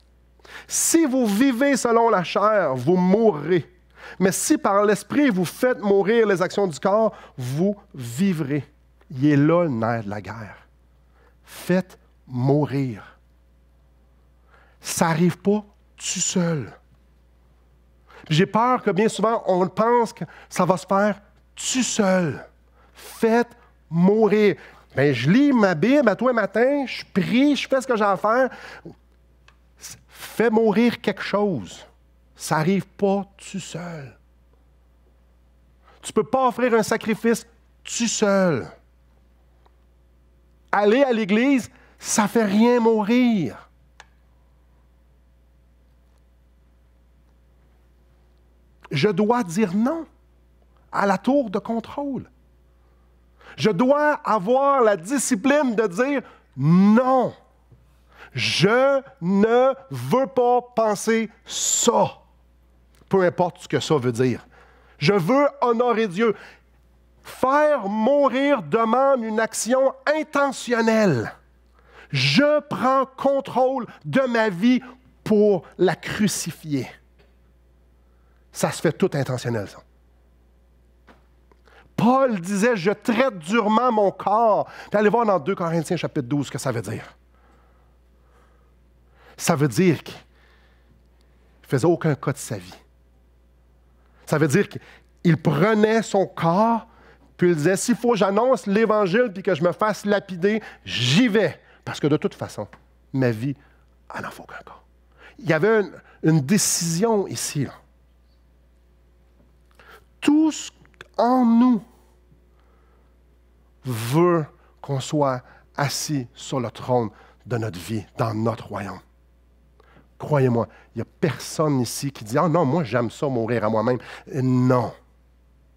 Si vous vivez selon la chair, vous mourrez. Mais si par l'esprit vous faites mourir les actions du corps, vous vivrez. Il est là le nerf de la guerre. Faites mourir. Ça n'arrive pas tout seul. J'ai peur que bien souvent, on pense que ça va se faire tout seul. Faites mourir. Bien, je lis ma Bible à toi matin, je prie, je fais ce que j'ai à faire. Fais mourir quelque chose. Ça n'arrive pas tout seul. Tu ne peux pas offrir un sacrifice tout seul. Aller à l'Église, ça ne fait rien mourir. je dois dire non à la tour de contrôle. Je dois avoir la discipline de dire non. Je ne veux pas penser ça, peu importe ce que ça veut dire. Je veux honorer Dieu. Faire mourir demande une action intentionnelle. Je prends contrôle de ma vie pour la crucifier. Ça se fait tout intentionnel, ça. Paul disait, je traite durement mon corps. Puis allez voir dans 2 Corinthiens chapitre 12 ce que ça veut dire. Ça veut dire qu'il ne faisait aucun cas de sa vie. Ça veut dire qu'il prenait son corps, puis il disait, s'il faut j'annonce l'Évangile, puis que je me fasse lapider, j'y vais. Parce que de toute façon, ma vie, elle n'en faut aucun cas. Il y avait une, une décision ici. Là tout ce en nous veut qu'on soit assis sur le trône de notre vie, dans notre royaume. Croyez-moi, il n'y a personne ici qui dit Ah non, moi j'aime ça mourir à moi-même. Non.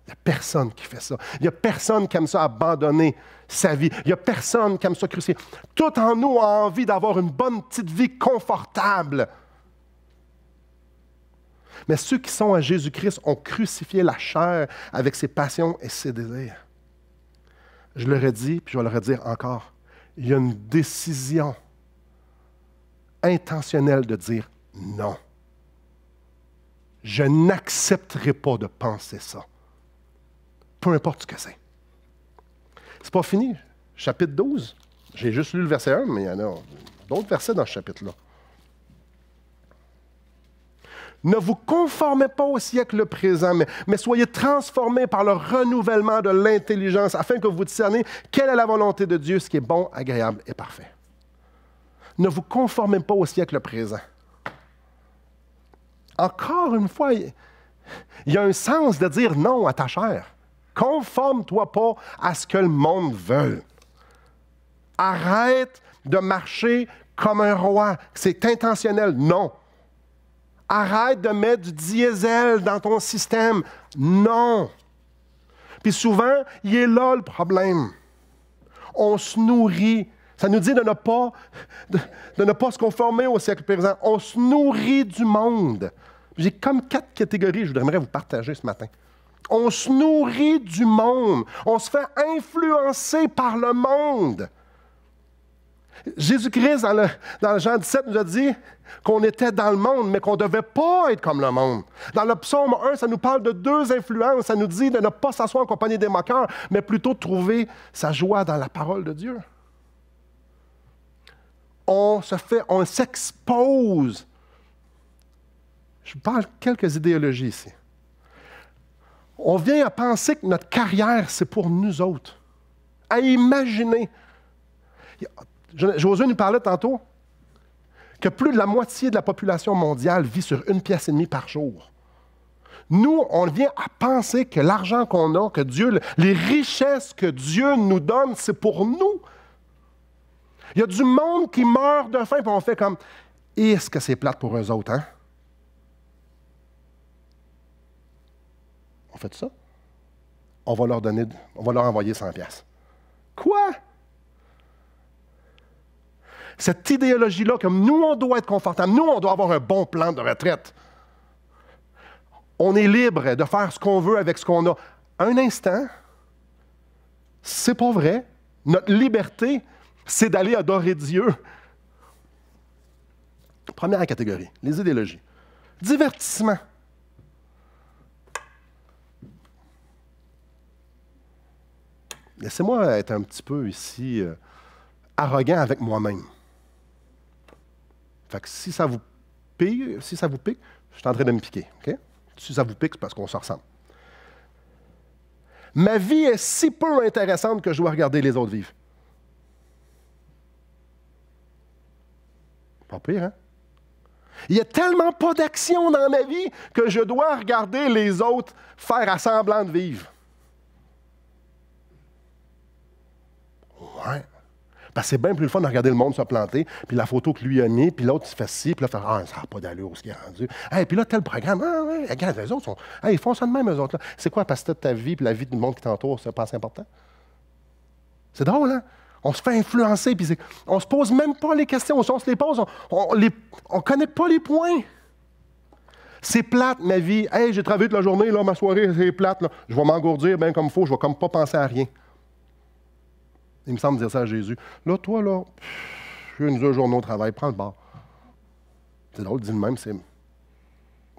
Il n'y a personne qui fait ça. Il n'y a personne qui aime ça abandonner sa vie. Il n'y a personne qui aime ça crucifier. Tout en nous a envie d'avoir une bonne petite vie confortable. Mais ceux qui sont à Jésus-Christ ont crucifié la chair avec ses passions et ses désirs. Je leur ai dit, puis je vais leur dire encore. Il y a une décision intentionnelle de dire non. Je n'accepterai pas de penser ça. Peu importe ce que c'est. C'est pas fini. Chapitre 12. J'ai juste lu le verset 1, mais il y en a d'autres versets dans ce chapitre-là. Ne vous conformez pas au siècle présent, mais, soyez transformés par le renouvellement de l'intelligence afin que vous discerniez quelle est la volonté de Dieu, ce qui est bon, agréable et parfait. Ne vous conformez pas au siècle présent. Encore une fois, il y a un sens de dire non à ta chair. Conforme-toi pas à ce que le monde veut. Arrête de marcher comme un roi. C'est intentionnel. Non, Arrête de mettre du diesel dans ton système. Non. Puis souvent, il est là le problème. On se nourrit. Ça nous dit de ne pas, se conformer au siècle présent. On se nourrit du monde. J'ai comme quatre catégories, je voudrais vous partager ce matin. On se nourrit du monde. On se fait influencer par le monde. Jésus-Christ, dans, le, Jean 17, nous a dit qu'on était dans le monde, mais qu'on ne devait pas être comme le monde. Dans le psaume 1, ça nous parle de deux influences. Ça nous dit de ne pas s'asseoir en compagnie des moqueurs, mais plutôt de trouver sa joie dans la parole de Dieu. On se fait, on s'expose. Je parle quelques idéologies ici. On vient à penser que notre carrière, c'est pour nous autres. À imaginer Josué nous parlait tantôt que plus de la moitié de la population mondiale vit sur une pièce et demie par jour. Nous, on vient à penser que l'argent qu'on a, que Dieu, les richesses que Dieu nous donne, c'est pour nous. Il y a du monde qui meurt de faim, puis on fait comme est-ce que c'est plate pour eux autres, hein? On fait ça? On va leur donner, on va leur envoyer 100 pièces. Quoi? cette idéologie-là, comme nous, on doit être confortable, nous, on doit avoir un bon plan de retraite. On est libre de faire ce qu'on veut avec ce qu'on a. Un instant, c'est pas vrai. Notre liberté, c'est d'aller adorer Dieu. Première catégorie, les idéologies. Divertissement. Laissez-moi être un petit peu ici euh, arrogant avec moi-même. Fait si ça vous pique, si ça vous pique, je suis en train de me piquer. Si ça vous pique, c'est parce qu'on se ressemble. Ma vie est si peu intéressante que je dois regarder les autres vivre. Pas pire, hein? Il n'y a tellement pas d'action dans ma vie que je dois regarder les autres faire à semblant de vivre. Ouais. Parce que c'est bien plus le fun de regarder le monde se planter, puis la photo que lui a mis, puis l'autre, se fait ci, puis là, il Ah, ça n'a pas d'allure ce qui est rendu. puis là, tel programme, ah, ouais, regarde, les autres ils font ça de même, eux autres. C'est quoi la passer de ta vie, puis la vie du monde qui t'entoure, c'est pas assez important? C'est drôle, hein? On se fait influencer, puis on se pose même pas les questions, on, se les pose, on ne on connaît pas les points. C'est plate, ma vie. j'ai travaillé toute la journée, là, ma soirée, c'est plate. Là. Je vais m'engourdir bien comme il faut, je vais comme pas penser à rien. Il me semble dire ça à Jésus. Là, toi, là, je une deux journées au travail, prends le bar. C'est drôle, dit le même, c'est.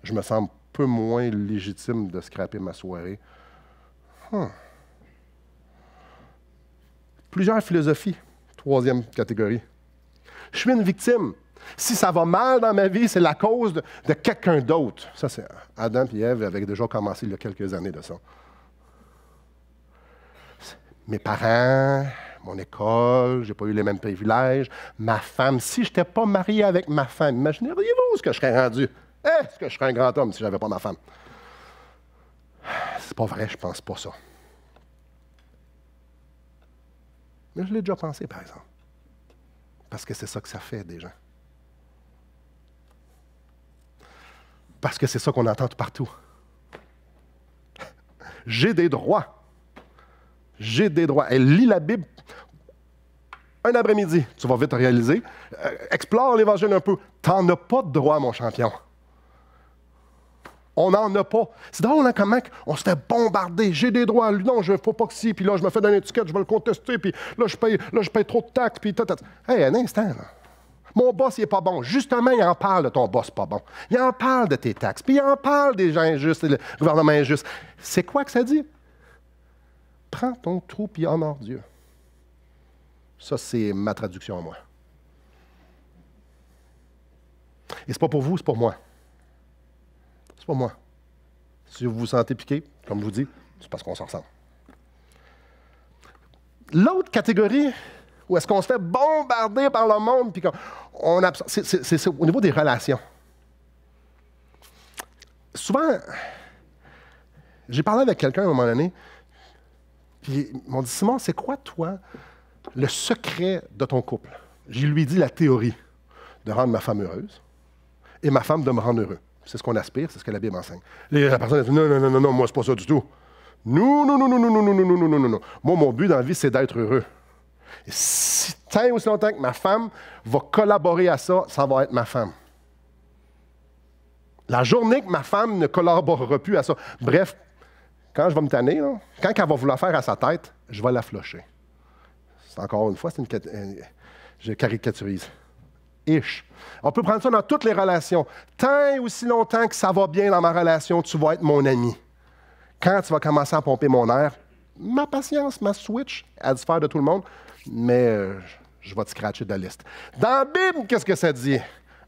Je me sens peu moins légitime de scraper ma soirée. Hmm. Plusieurs philosophies, troisième catégorie. Je suis une victime. Si ça va mal dans ma vie, c'est la cause de, quelqu'un d'autre. Ça, c'est Adam et Ève avaient déjà commencé il y a quelques années de ça. Mes parents, mon école, n'ai pas eu les mêmes privilèges, ma femme. Si je n'étais pas marié avec ma femme, imaginez vous ce que je serais rendu? Est-ce hein? que je serais un grand homme si je n'avais pas ma femme? C'est pas vrai, je pense pas ça. Mais je l'ai déjà pensé, par exemple. Parce que c'est ça que ça fait des gens. Parce que c'est ça qu'on entend partout. J'ai des droits j'ai des droits. Elle lit la Bible un après-midi. Tu vas vite réaliser. Euh, explore l'Évangile un peu. T'en as pas de droit, mon champion. On n'en a pas. C'est drôle, hein, comment on se fait bombarder. J'ai des droits. Non, je ne faut pas que si. Puis là, je me fais donner une étiquette, je vais le contester. Puis là, je paye, je paye trop de taxes. Puis tata. un instant, Mon boss, il n'est pas bon. Justement, il en parle de ton boss pas bon. Il en parle de tes taxes. Puis il en parle des gens injustes, le gouvernement injuste. C'est quoi que ça dit? prends ton trou puis honore Dieu. Ça, c'est ma traduction à moi. Et c'est pas pour vous, c'est pour moi. C'est pour moi. Si vous vous sentez piqué, comme je vous dis, c'est parce qu'on s'en ressemble. L'autre catégorie, où est-ce qu'on se fait bombarder par le monde, puis on, c'est au niveau des relations. Souvent, j'ai parlé avec quelqu'un à un moment donné, puis ils m'ont dit Simon, c'est quoi, toi, le secret de ton couple J'ai lui dis dit la théorie de rendre ma femme heureuse et ma femme de me rendre heureux. C'est ce qu'on aspire, c'est ce que la Bible enseigne. la personne dit Non, non, non, non, non moi, c'est pas ça du tout. Non, non, non, non, non, non, non, non, non, non, non, non. Moi, mon but dans la vie, c'est d'être heureux. Et si tant aussi longtemps que ma femme va collaborer à ça, ça va être ma femme. La journée que ma femme ne collaborera plus à ça. Bref, quand je vais me tanner, quand elle va vouloir faire à sa tête, je vais la flocher. C'est encore une fois, c'est une, euh, je caricaturise. Ish. On peut prendre ça dans toutes les relations. Tant et aussi longtemps que ça va bien dans ma relation, tu vas être mon ami. Quand tu vas commencer à pomper mon air, ma patience, ma switch, à diffère de tout le monde, mais euh, je vais te scratcher de la liste. Dans la Bible, qu'est-ce que ça dit?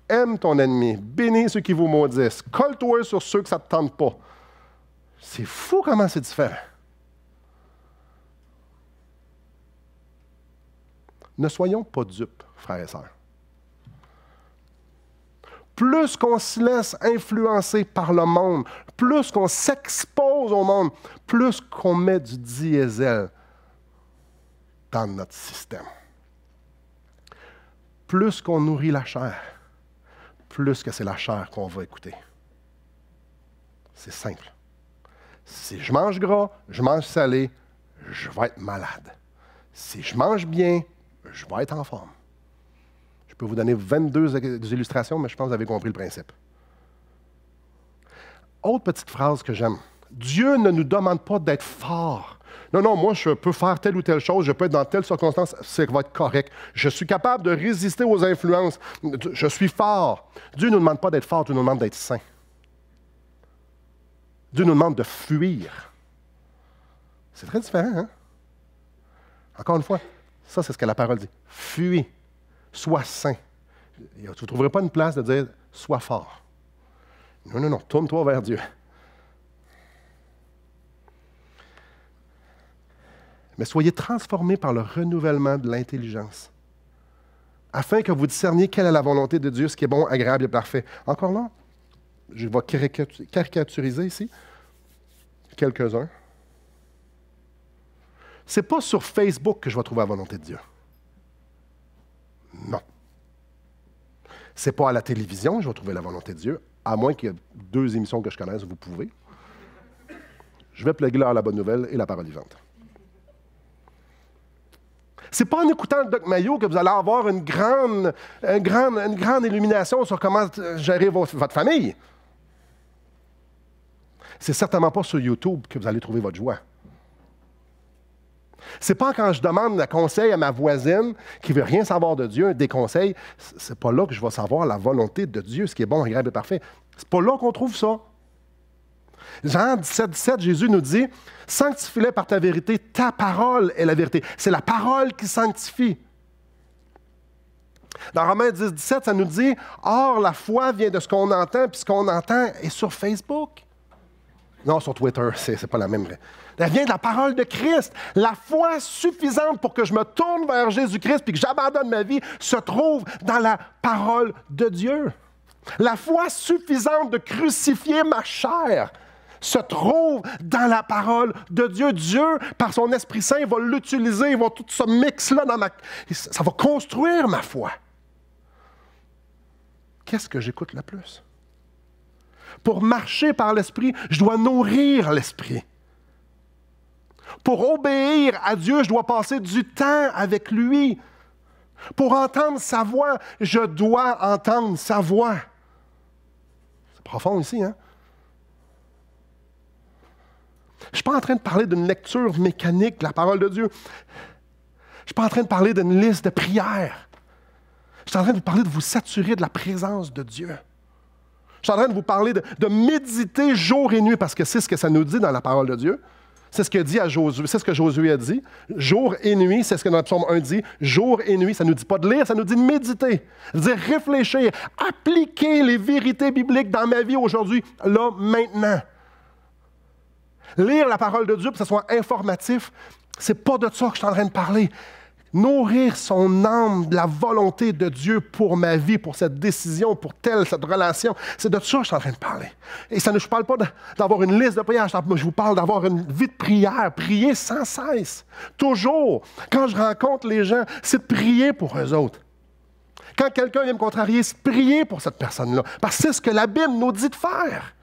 Aime ton ennemi, bénis ceux qui vous maudissent, colle-toi sur ceux que ça ne te tente pas. C'est fou comment c'est différent. Ne soyons pas dupes, frères et sœurs. Plus qu'on se laisse influencer par le monde, plus qu'on s'expose au monde, plus qu'on met du diesel dans notre système. Plus qu'on nourrit la chair, plus que c'est la chair qu'on va écouter. C'est simple. Si je mange gras, je mange salé, je vais être malade. Si je mange bien, je vais être en forme. Je peux vous donner 22 illustrations, mais je pense que vous avez compris le principe. Autre petite phrase que j'aime. Dieu ne nous demande pas d'être fort. Non, non, moi, je peux faire telle ou telle chose, je peux être dans telle circonstance, c'est va être correct. Je suis capable de résister aux influences. Je suis fort. Dieu ne nous demande pas d'être fort, Dieu nous demande d'être saint. Dieu nous demande de fuir. C'est très différent, hein? Encore une fois, ça, c'est ce que la parole dit. Fuis, sois saint. Tu ne trouveras pas une place de dire sois fort. Non, non, non, tourne-toi vers Dieu. Mais soyez transformés par le renouvellement de l'intelligence, afin que vous discerniez quelle est la volonté de Dieu, ce qui est bon, agréable et parfait. Encore là, je vais caricaturiser ici quelques-uns. C'est pas sur Facebook que je vais trouver la volonté de Dieu. Non. C'est pas à la télévision que je vais trouver la volonté de Dieu, à moins qu'il y ait deux émissions que je connaisse, vous pouvez. Je vais là la bonne nouvelle et la parole vivante. C'est pas en écoutant le Doc Mayo que vous allez avoir une grande, une grande illumination sur comment gérer votre famille c'est certainement pas sur YouTube que vous allez trouver votre joie. C'est pas quand je demande un conseil à ma voisine qui veut rien savoir de Dieu, des conseils, c'est pas là que je vais savoir la volonté de Dieu, ce qui est bon, agréable et parfait. C'est pas là qu'on trouve ça. Jean 17, 17, Jésus nous dit Sanctifie-les par ta vérité, ta parole est la vérité. C'est la parole qui sanctifie. Dans Romains 10, 17, ça nous dit Or, la foi vient de ce qu'on entend, puis ce qu'on entend est sur Facebook. Non, sur Twitter, c'est pas la même. Elle vient de la parole de Christ. La foi suffisante pour que je me tourne vers Jésus-Christ et que j'abandonne ma vie se trouve dans la parole de Dieu. La foi suffisante de crucifier ma chair se trouve dans la parole de Dieu. Dieu, par son Esprit Saint, va l'utiliser, il va tout ce mix-là dans ma... Ça va construire ma foi. Qu'est-ce que j'écoute le plus? Pour marcher par l'Esprit, je dois nourrir l'Esprit. Pour obéir à Dieu, je dois passer du temps avec lui. Pour entendre sa voix, je dois entendre sa voix. C'est profond ici, hein? Je ne suis pas en train de parler d'une lecture mécanique de la parole de Dieu. Je ne suis pas en train de parler d'une liste de prières. Je suis en train de vous parler de vous saturer de la présence de Dieu. Je suis en train de vous parler de, méditer jour et nuit parce que c'est ce que ça nous dit dans la parole de Dieu. C'est ce que dit à Josué, c'est ce que Josué a dit. Jour et nuit, c'est ce que dans le psaume 1 dit. Jour et nuit, ça ne nous dit pas de lire, ça nous dit méditer, dire réfléchir, appliquer les vérités bibliques dans ma vie aujourd'hui, là, maintenant. Lire la parole de Dieu, pour que ce soit informatif, c'est pas de ça que je suis en train de parler nourrir son âme de la volonté de Dieu pour ma vie, pour cette décision, pour telle, cette relation. C'est de ça que je suis en train de parler. Et ça ne je parle pas d'avoir une liste de prières, je vous parle d'avoir une vie de prière, prier sans cesse. Toujours, quand je rencontre les gens, c'est de prier pour eux autres. Quand quelqu'un vient me contrarier, c'est prier pour cette personne-là, parce que c'est ce que la Bible nous dit de faire.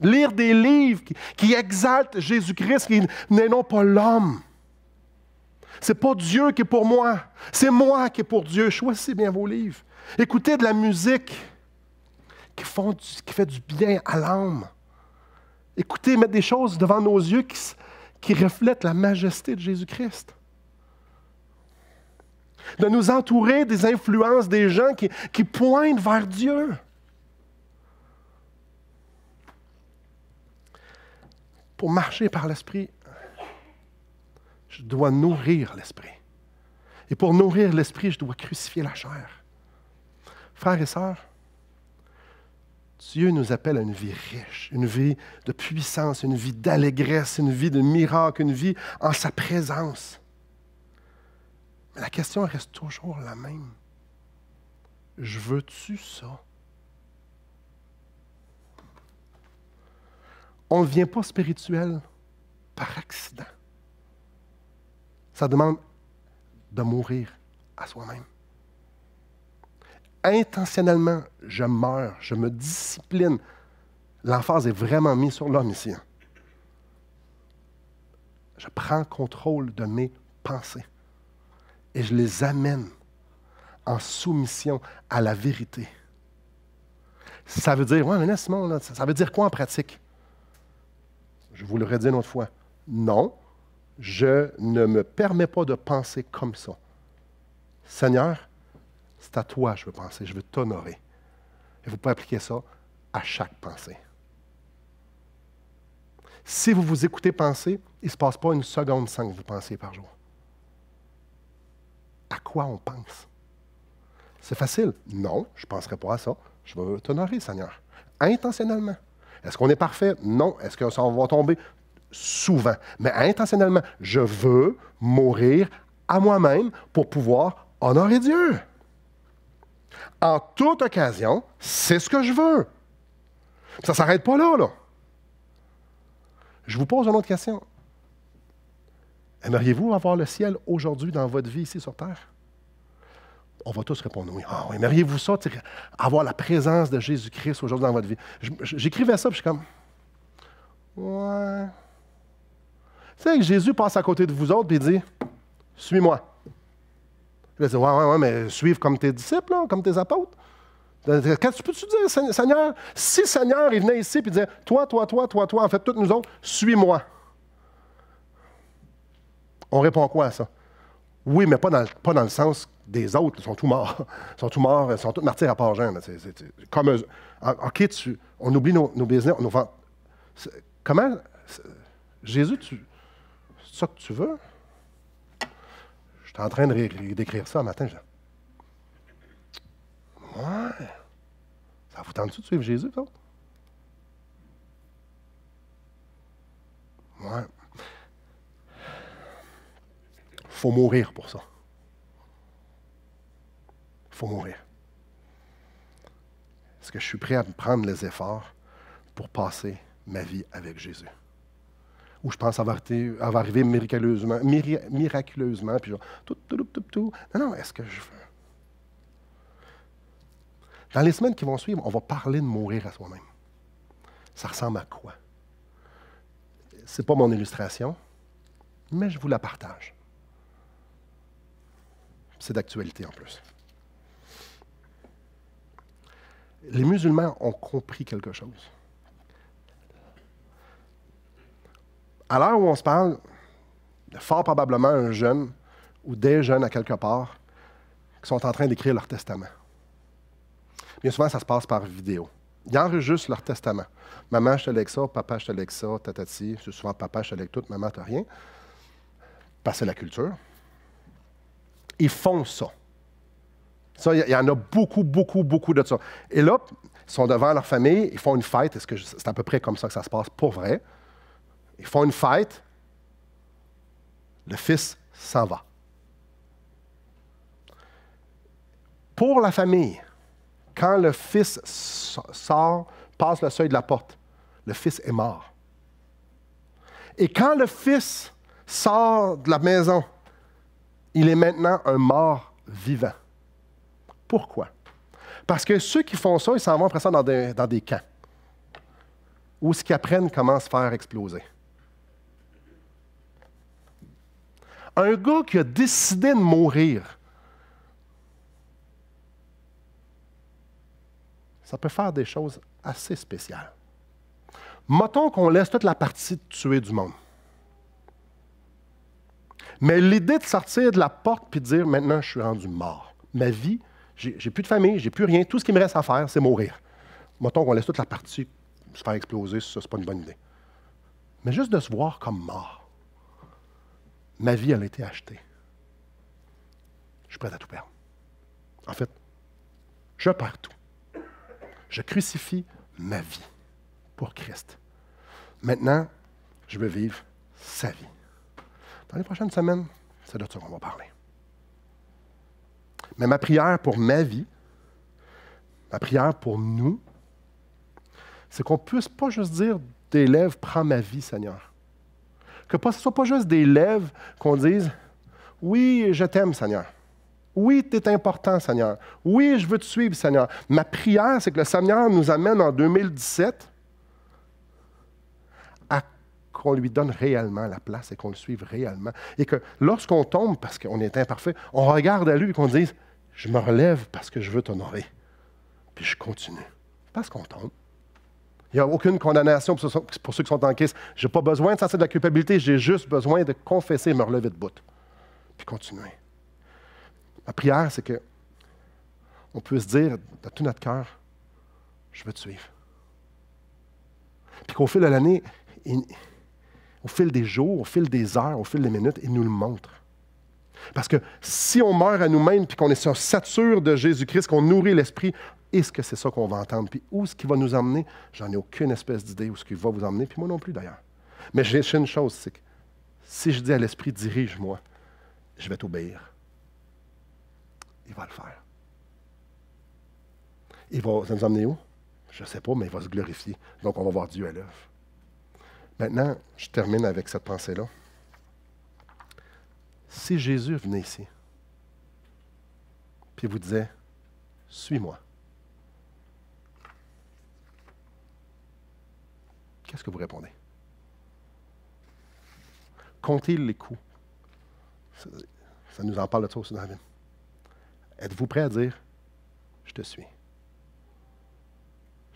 Lire des livres qui, qui exaltent Jésus-Christ, qui n'est non pas l'homme n'est pas Dieu qui est pour moi, c'est moi qui est pour Dieu. Choisissez bien vos livres. Écoutez de la musique qui, fait du bien à l'âme. Écoutez, mettre des choses devant nos yeux qui, reflètent la majesté de Jésus-Christ. De nous entourer des influences des gens qui, qui pointent vers Dieu. Pour marcher par l'Esprit, je dois nourrir l'esprit. Et pour nourrir l'esprit, je dois crucifier la chair. Frères et sœurs, Dieu nous appelle à une vie riche, une vie de puissance, une vie d'allégresse, une vie de miracle, une vie en sa présence. Mais la question reste toujours la même. Je veux-tu ça? On ne vient pas spirituel par accident ça demande de mourir à soi-même. Intentionnellement, je meurs, je me discipline. L'emphase est vraiment mise sur l'homme ici. Hein. Je prends contrôle de mes pensées et je les amène en soumission à la vérité. Ça veut dire, ouais, mais ça veut dire quoi en pratique? Je vous le redis une autre fois. Non, je ne me permets pas de penser comme ça. Seigneur, c'est à toi que je veux penser, je veux t'honorer. Et vous pouvez appliquer ça à chaque pensée. Si vous vous écoutez penser, il ne se passe pas une seconde sans que vous pensiez par jour. À quoi on pense? C'est facile. Non, je ne penserai pas à ça. Je veux t'honorer, Seigneur, intentionnellement. Est-ce qu'on est parfait? Non. Est-ce qu'on va tomber? souvent, mais intentionnellement. Je veux mourir à moi-même pour pouvoir honorer Dieu. En toute occasion, c'est ce que je veux. Ça ne s'arrête pas là, là. Je vous pose une autre question. Aimeriez-vous avoir le ciel aujourd'hui dans votre vie ici sur Terre? On va tous répondre oui. Ah aimeriez-vous ça, avoir la présence de Jésus-Christ aujourd'hui dans votre vie? J'écrivais ça, puis je suis comme, ouais sais, que Jésus passe à côté de vous autres et dit Suis-moi. Il dire Ouais, ouais, ouais, mais suivre comme tes disciples, là, comme tes apôtres. Qu'est-ce Que tu peux-tu dire, Seigneur, si Seigneur, il venait ici et disait Toi, toi, toi, toi, toi, en fait, toutes nous autres, suis-moi. On répond quoi à ça? Oui, mais pas dans, pas dans le sens des autres, ils sont tous morts. Ils sont tous morts, ils sont tous martyrs à part Jean. comme ah, OK, on oublie nos, nos business, nous vend. Comment Jésus, tu, c'est ça que tu veux? Je suis en train de d'écrire ça un matin. ouais, ça vous tente-tu de suivre Jésus, toi? Ouais! » Ouais. Faut mourir pour ça. Faut mourir. Est-ce que je suis prêt à prendre les efforts pour passer ma vie avec Jésus? où je pense avoir, été, avoir arrivé miraculeusement, miraculeusement, puis genre, tout, tout, tout, tout, Non, non, est-ce que je veux? Dans les semaines qui vont suivre, on va parler de mourir à soi-même. Ça ressemble à quoi? C'est pas mon illustration, mais je vous la partage. C'est d'actualité en plus. Les musulmans ont compris quelque chose. à l'heure où on se parle, fort probablement un jeune ou des jeunes à quelque part qui sont en train d'écrire leur testament. Bien souvent, ça se passe par vidéo. Ils enregistrent leur testament. Maman, je te lègue ça, papa, je te lègue ça, tatati. C'est souvent papa, je te lègue tout, maman, t'as rien. Parce c'est la culture. Ils font ça. Ça, il y, en a beaucoup, beaucoup, beaucoup de ça. Et là, ils sont devant leur famille, ils font une fête. est -ce que c'est à peu près comme ça que ça se passe pour vrai. Ils font une fête. Le fils s'en va. Pour la famille, quand le fils sort, passe le seuil de la porte, le fils est mort. Et quand le fils sort de la maison, il est maintenant un mort vivant. Pourquoi? Parce que ceux qui font ça, ils s'en vont après ça dans des, dans camps, où ce qu'ils apprennent comment se faire exploser. Un gars qui a décidé de mourir. Ça peut faire des choses assez spéciales. Mettons qu'on laisse toute la partie de tuer du monde. Mais l'idée de sortir de la porte et de dire maintenant je suis rendu mort. Ma vie, j'ai plus de famille, j'ai plus rien. Tout ce qui me reste à faire, c'est mourir. Mettons qu'on laisse toute la partie se faire exploser, ça, c'est pas une bonne idée. Mais juste de se voir comme mort ma vie, elle a été achetée. Je suis prêt à tout perdre. En fait, je perds tout. Je crucifie ma vie pour Christ. Maintenant, je veux vivre sa vie. Dans les prochaines semaines, c'est de ça qu'on va parler. Mais ma prière pour ma vie, ma prière pour nous, c'est qu'on puisse pas juste dire d'élève prends ma vie, Seigneur que ce ne soit pas juste des lèvres qu'on dise Oui, je t'aime, Seigneur. Oui, tu es important, Seigneur. Oui, je veux te suivre, Seigneur. Ma prière, c'est que le Seigneur nous amène en 2017 à qu'on lui donne réellement la place et qu'on le suive réellement. Et que lorsqu'on tombe, parce qu'on est imparfait, on regarde à lui et qu'on dise Je me relève parce que je veux t'honorer. Puis je continue. Parce qu'on tombe. Il n'y a aucune condamnation pour ceux qui sont en Christ. Je n'ai pas besoin de sentir de la culpabilité, j'ai juste besoin de confesser, et me relever de bout. Puis continuer. Ma prière, c'est que on puisse dire de tout notre cœur, je veux te suivre. Puis qu'au fil de l'année, au fil des jours, au fil des heures, au fil des minutes, il nous le montre. Parce que si on meurt à nous-mêmes, puis qu'on est sur sature de Jésus-Christ, qu'on nourrit l'Esprit, est-ce que c'est ça qu'on va entendre? Puis où est-ce qu'il va nous emmener? J'en ai aucune espèce d'idée où est-ce qu'il va vous emmener, puis moi non plus d'ailleurs. Mais j'ai une chose, c'est que si je dis à l'Esprit, dirige-moi, je vais t'obéir. Il va le faire. Il va, nous emmener où? Je ne sais pas, mais il va se glorifier. Donc, on va voir Dieu à l'œuvre. Maintenant, je termine avec cette pensée-là. Si Jésus venait ici, puis vous disait, suis-moi. Qu'est-ce que vous répondez? Comptez les coûts. Ça, nous en parle de ça aussi dans la vie. Êtes-vous prêt à dire, je te suis.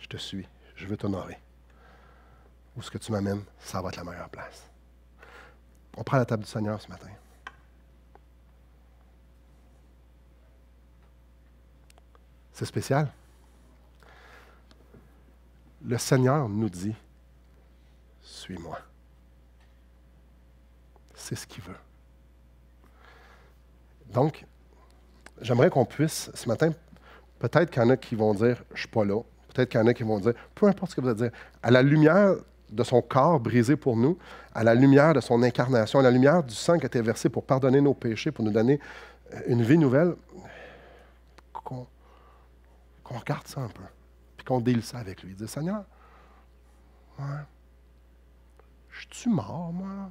Je te suis. Je veux t'honorer. Où ce que tu m'amènes, ça va être la meilleure place. On prend la table du Seigneur ce matin. C'est spécial. Le Seigneur nous dit suis-moi. C'est ce qu'il veut. Donc, j'aimerais qu'on puisse, ce matin, peut-être qu'il y en a qui vont dire, je ne suis pas là. Peut-être qu'il y en a qui vont dire, peu importe ce que vous allez dire, à la lumière de son corps brisé pour nous, à la lumière de son incarnation, à la lumière du sang qui a été versé pour pardonner nos péchés, pour nous donner euh, une vie nouvelle, qu'on regarde ça un peu, puis qu'on deal ça avec lui. dit, Seigneur, je suis mort, moi?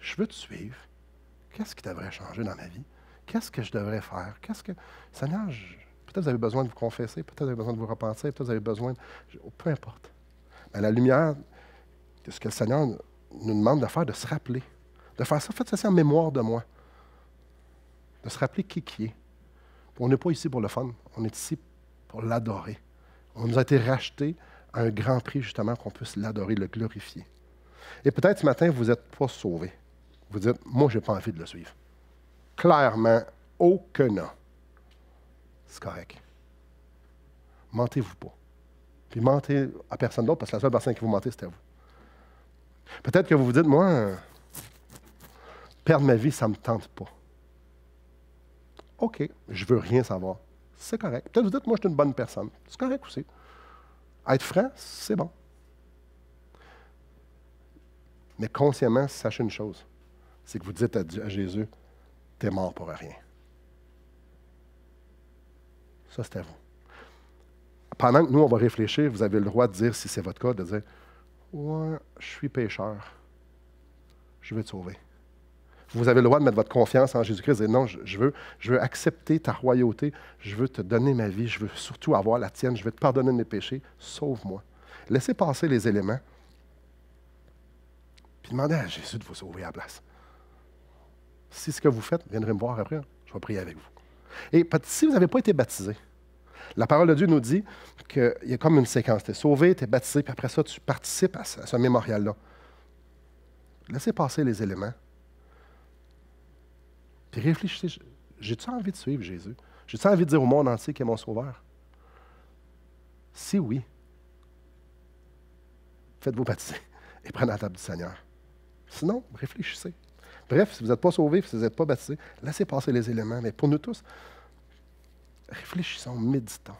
Je veux te suivre. Qu'est-ce qui devrait changer dans ma vie? Qu'est-ce que je devrais faire? Qu'est-ce que. Seigneur, peut-être vous avez besoin de vous confesser, peut-être vous avez besoin de vous repentir, peut-être vous avez besoin. De... Oh, peu importe. Mais la lumière de ce que le Seigneur nous demande de faire, de se rappeler. De faire ça, faites ça, en mémoire de moi. De se rappeler qui qui est. On n'est pas ici pour le fun, on est ici pour l'adorer. On nous a été rachetés à un grand prix, justement, qu'on puisse l'adorer, le glorifier. Et peut-être ce matin, vous n'êtes pas sauvé. Vous dites, moi, je n'ai pas envie de le suivre. Clairement, aucun non. C'est correct. Mentez-vous pas. Puis mentez à personne d'autre, parce que la seule personne qui vous mentez c'était vous. Peut-être que vous vous dites, moi, perdre ma vie, ça ne me tente pas. OK, je veux rien savoir. C'est correct. Peut-être que vous dites, moi, je suis une bonne personne. C'est correct aussi. Être franc, c'est bon. Mais consciemment, sachez une chose c'est que vous dites à, Dieu, à Jésus, t'es mort pour rien. Ça, c'est à vous. Pendant que nous, on va réfléchir, vous avez le droit de dire, si c'est votre cas, de dire Ouais, je suis pécheur. Je veux te sauver. Vous avez le droit de mettre votre confiance en Jésus-Christ et Non, je veux, je veux accepter ta royauté. Je veux te donner ma vie. Je veux surtout avoir la tienne. Je veux te pardonner mes péchés. Sauve-moi. Laissez passer les éléments puis demandez à Jésus de vous sauver à la place. Si ce que vous faites, viendrez me voir après, je vais prier avec vous. Et si vous n'avez pas été baptisé, la parole de Dieu nous dit qu'il y a comme une séquence. Tu es sauvé, tu es baptisé, puis après ça, tu participes à ce, mémorial-là. Laissez passer les éléments. Puis réfléchissez. J'ai-tu envie de suivre Jésus? J'ai-tu envie de dire au monde entier qu'il est mon sauveur? Si oui, faites-vous baptiser et prenez la table du Seigneur. Sinon, réfléchissez. Bref, si vous n'êtes pas sauvé, si vous n'êtes pas baptisé, laissez passer les éléments. Mais pour nous tous, réfléchissons, méditons.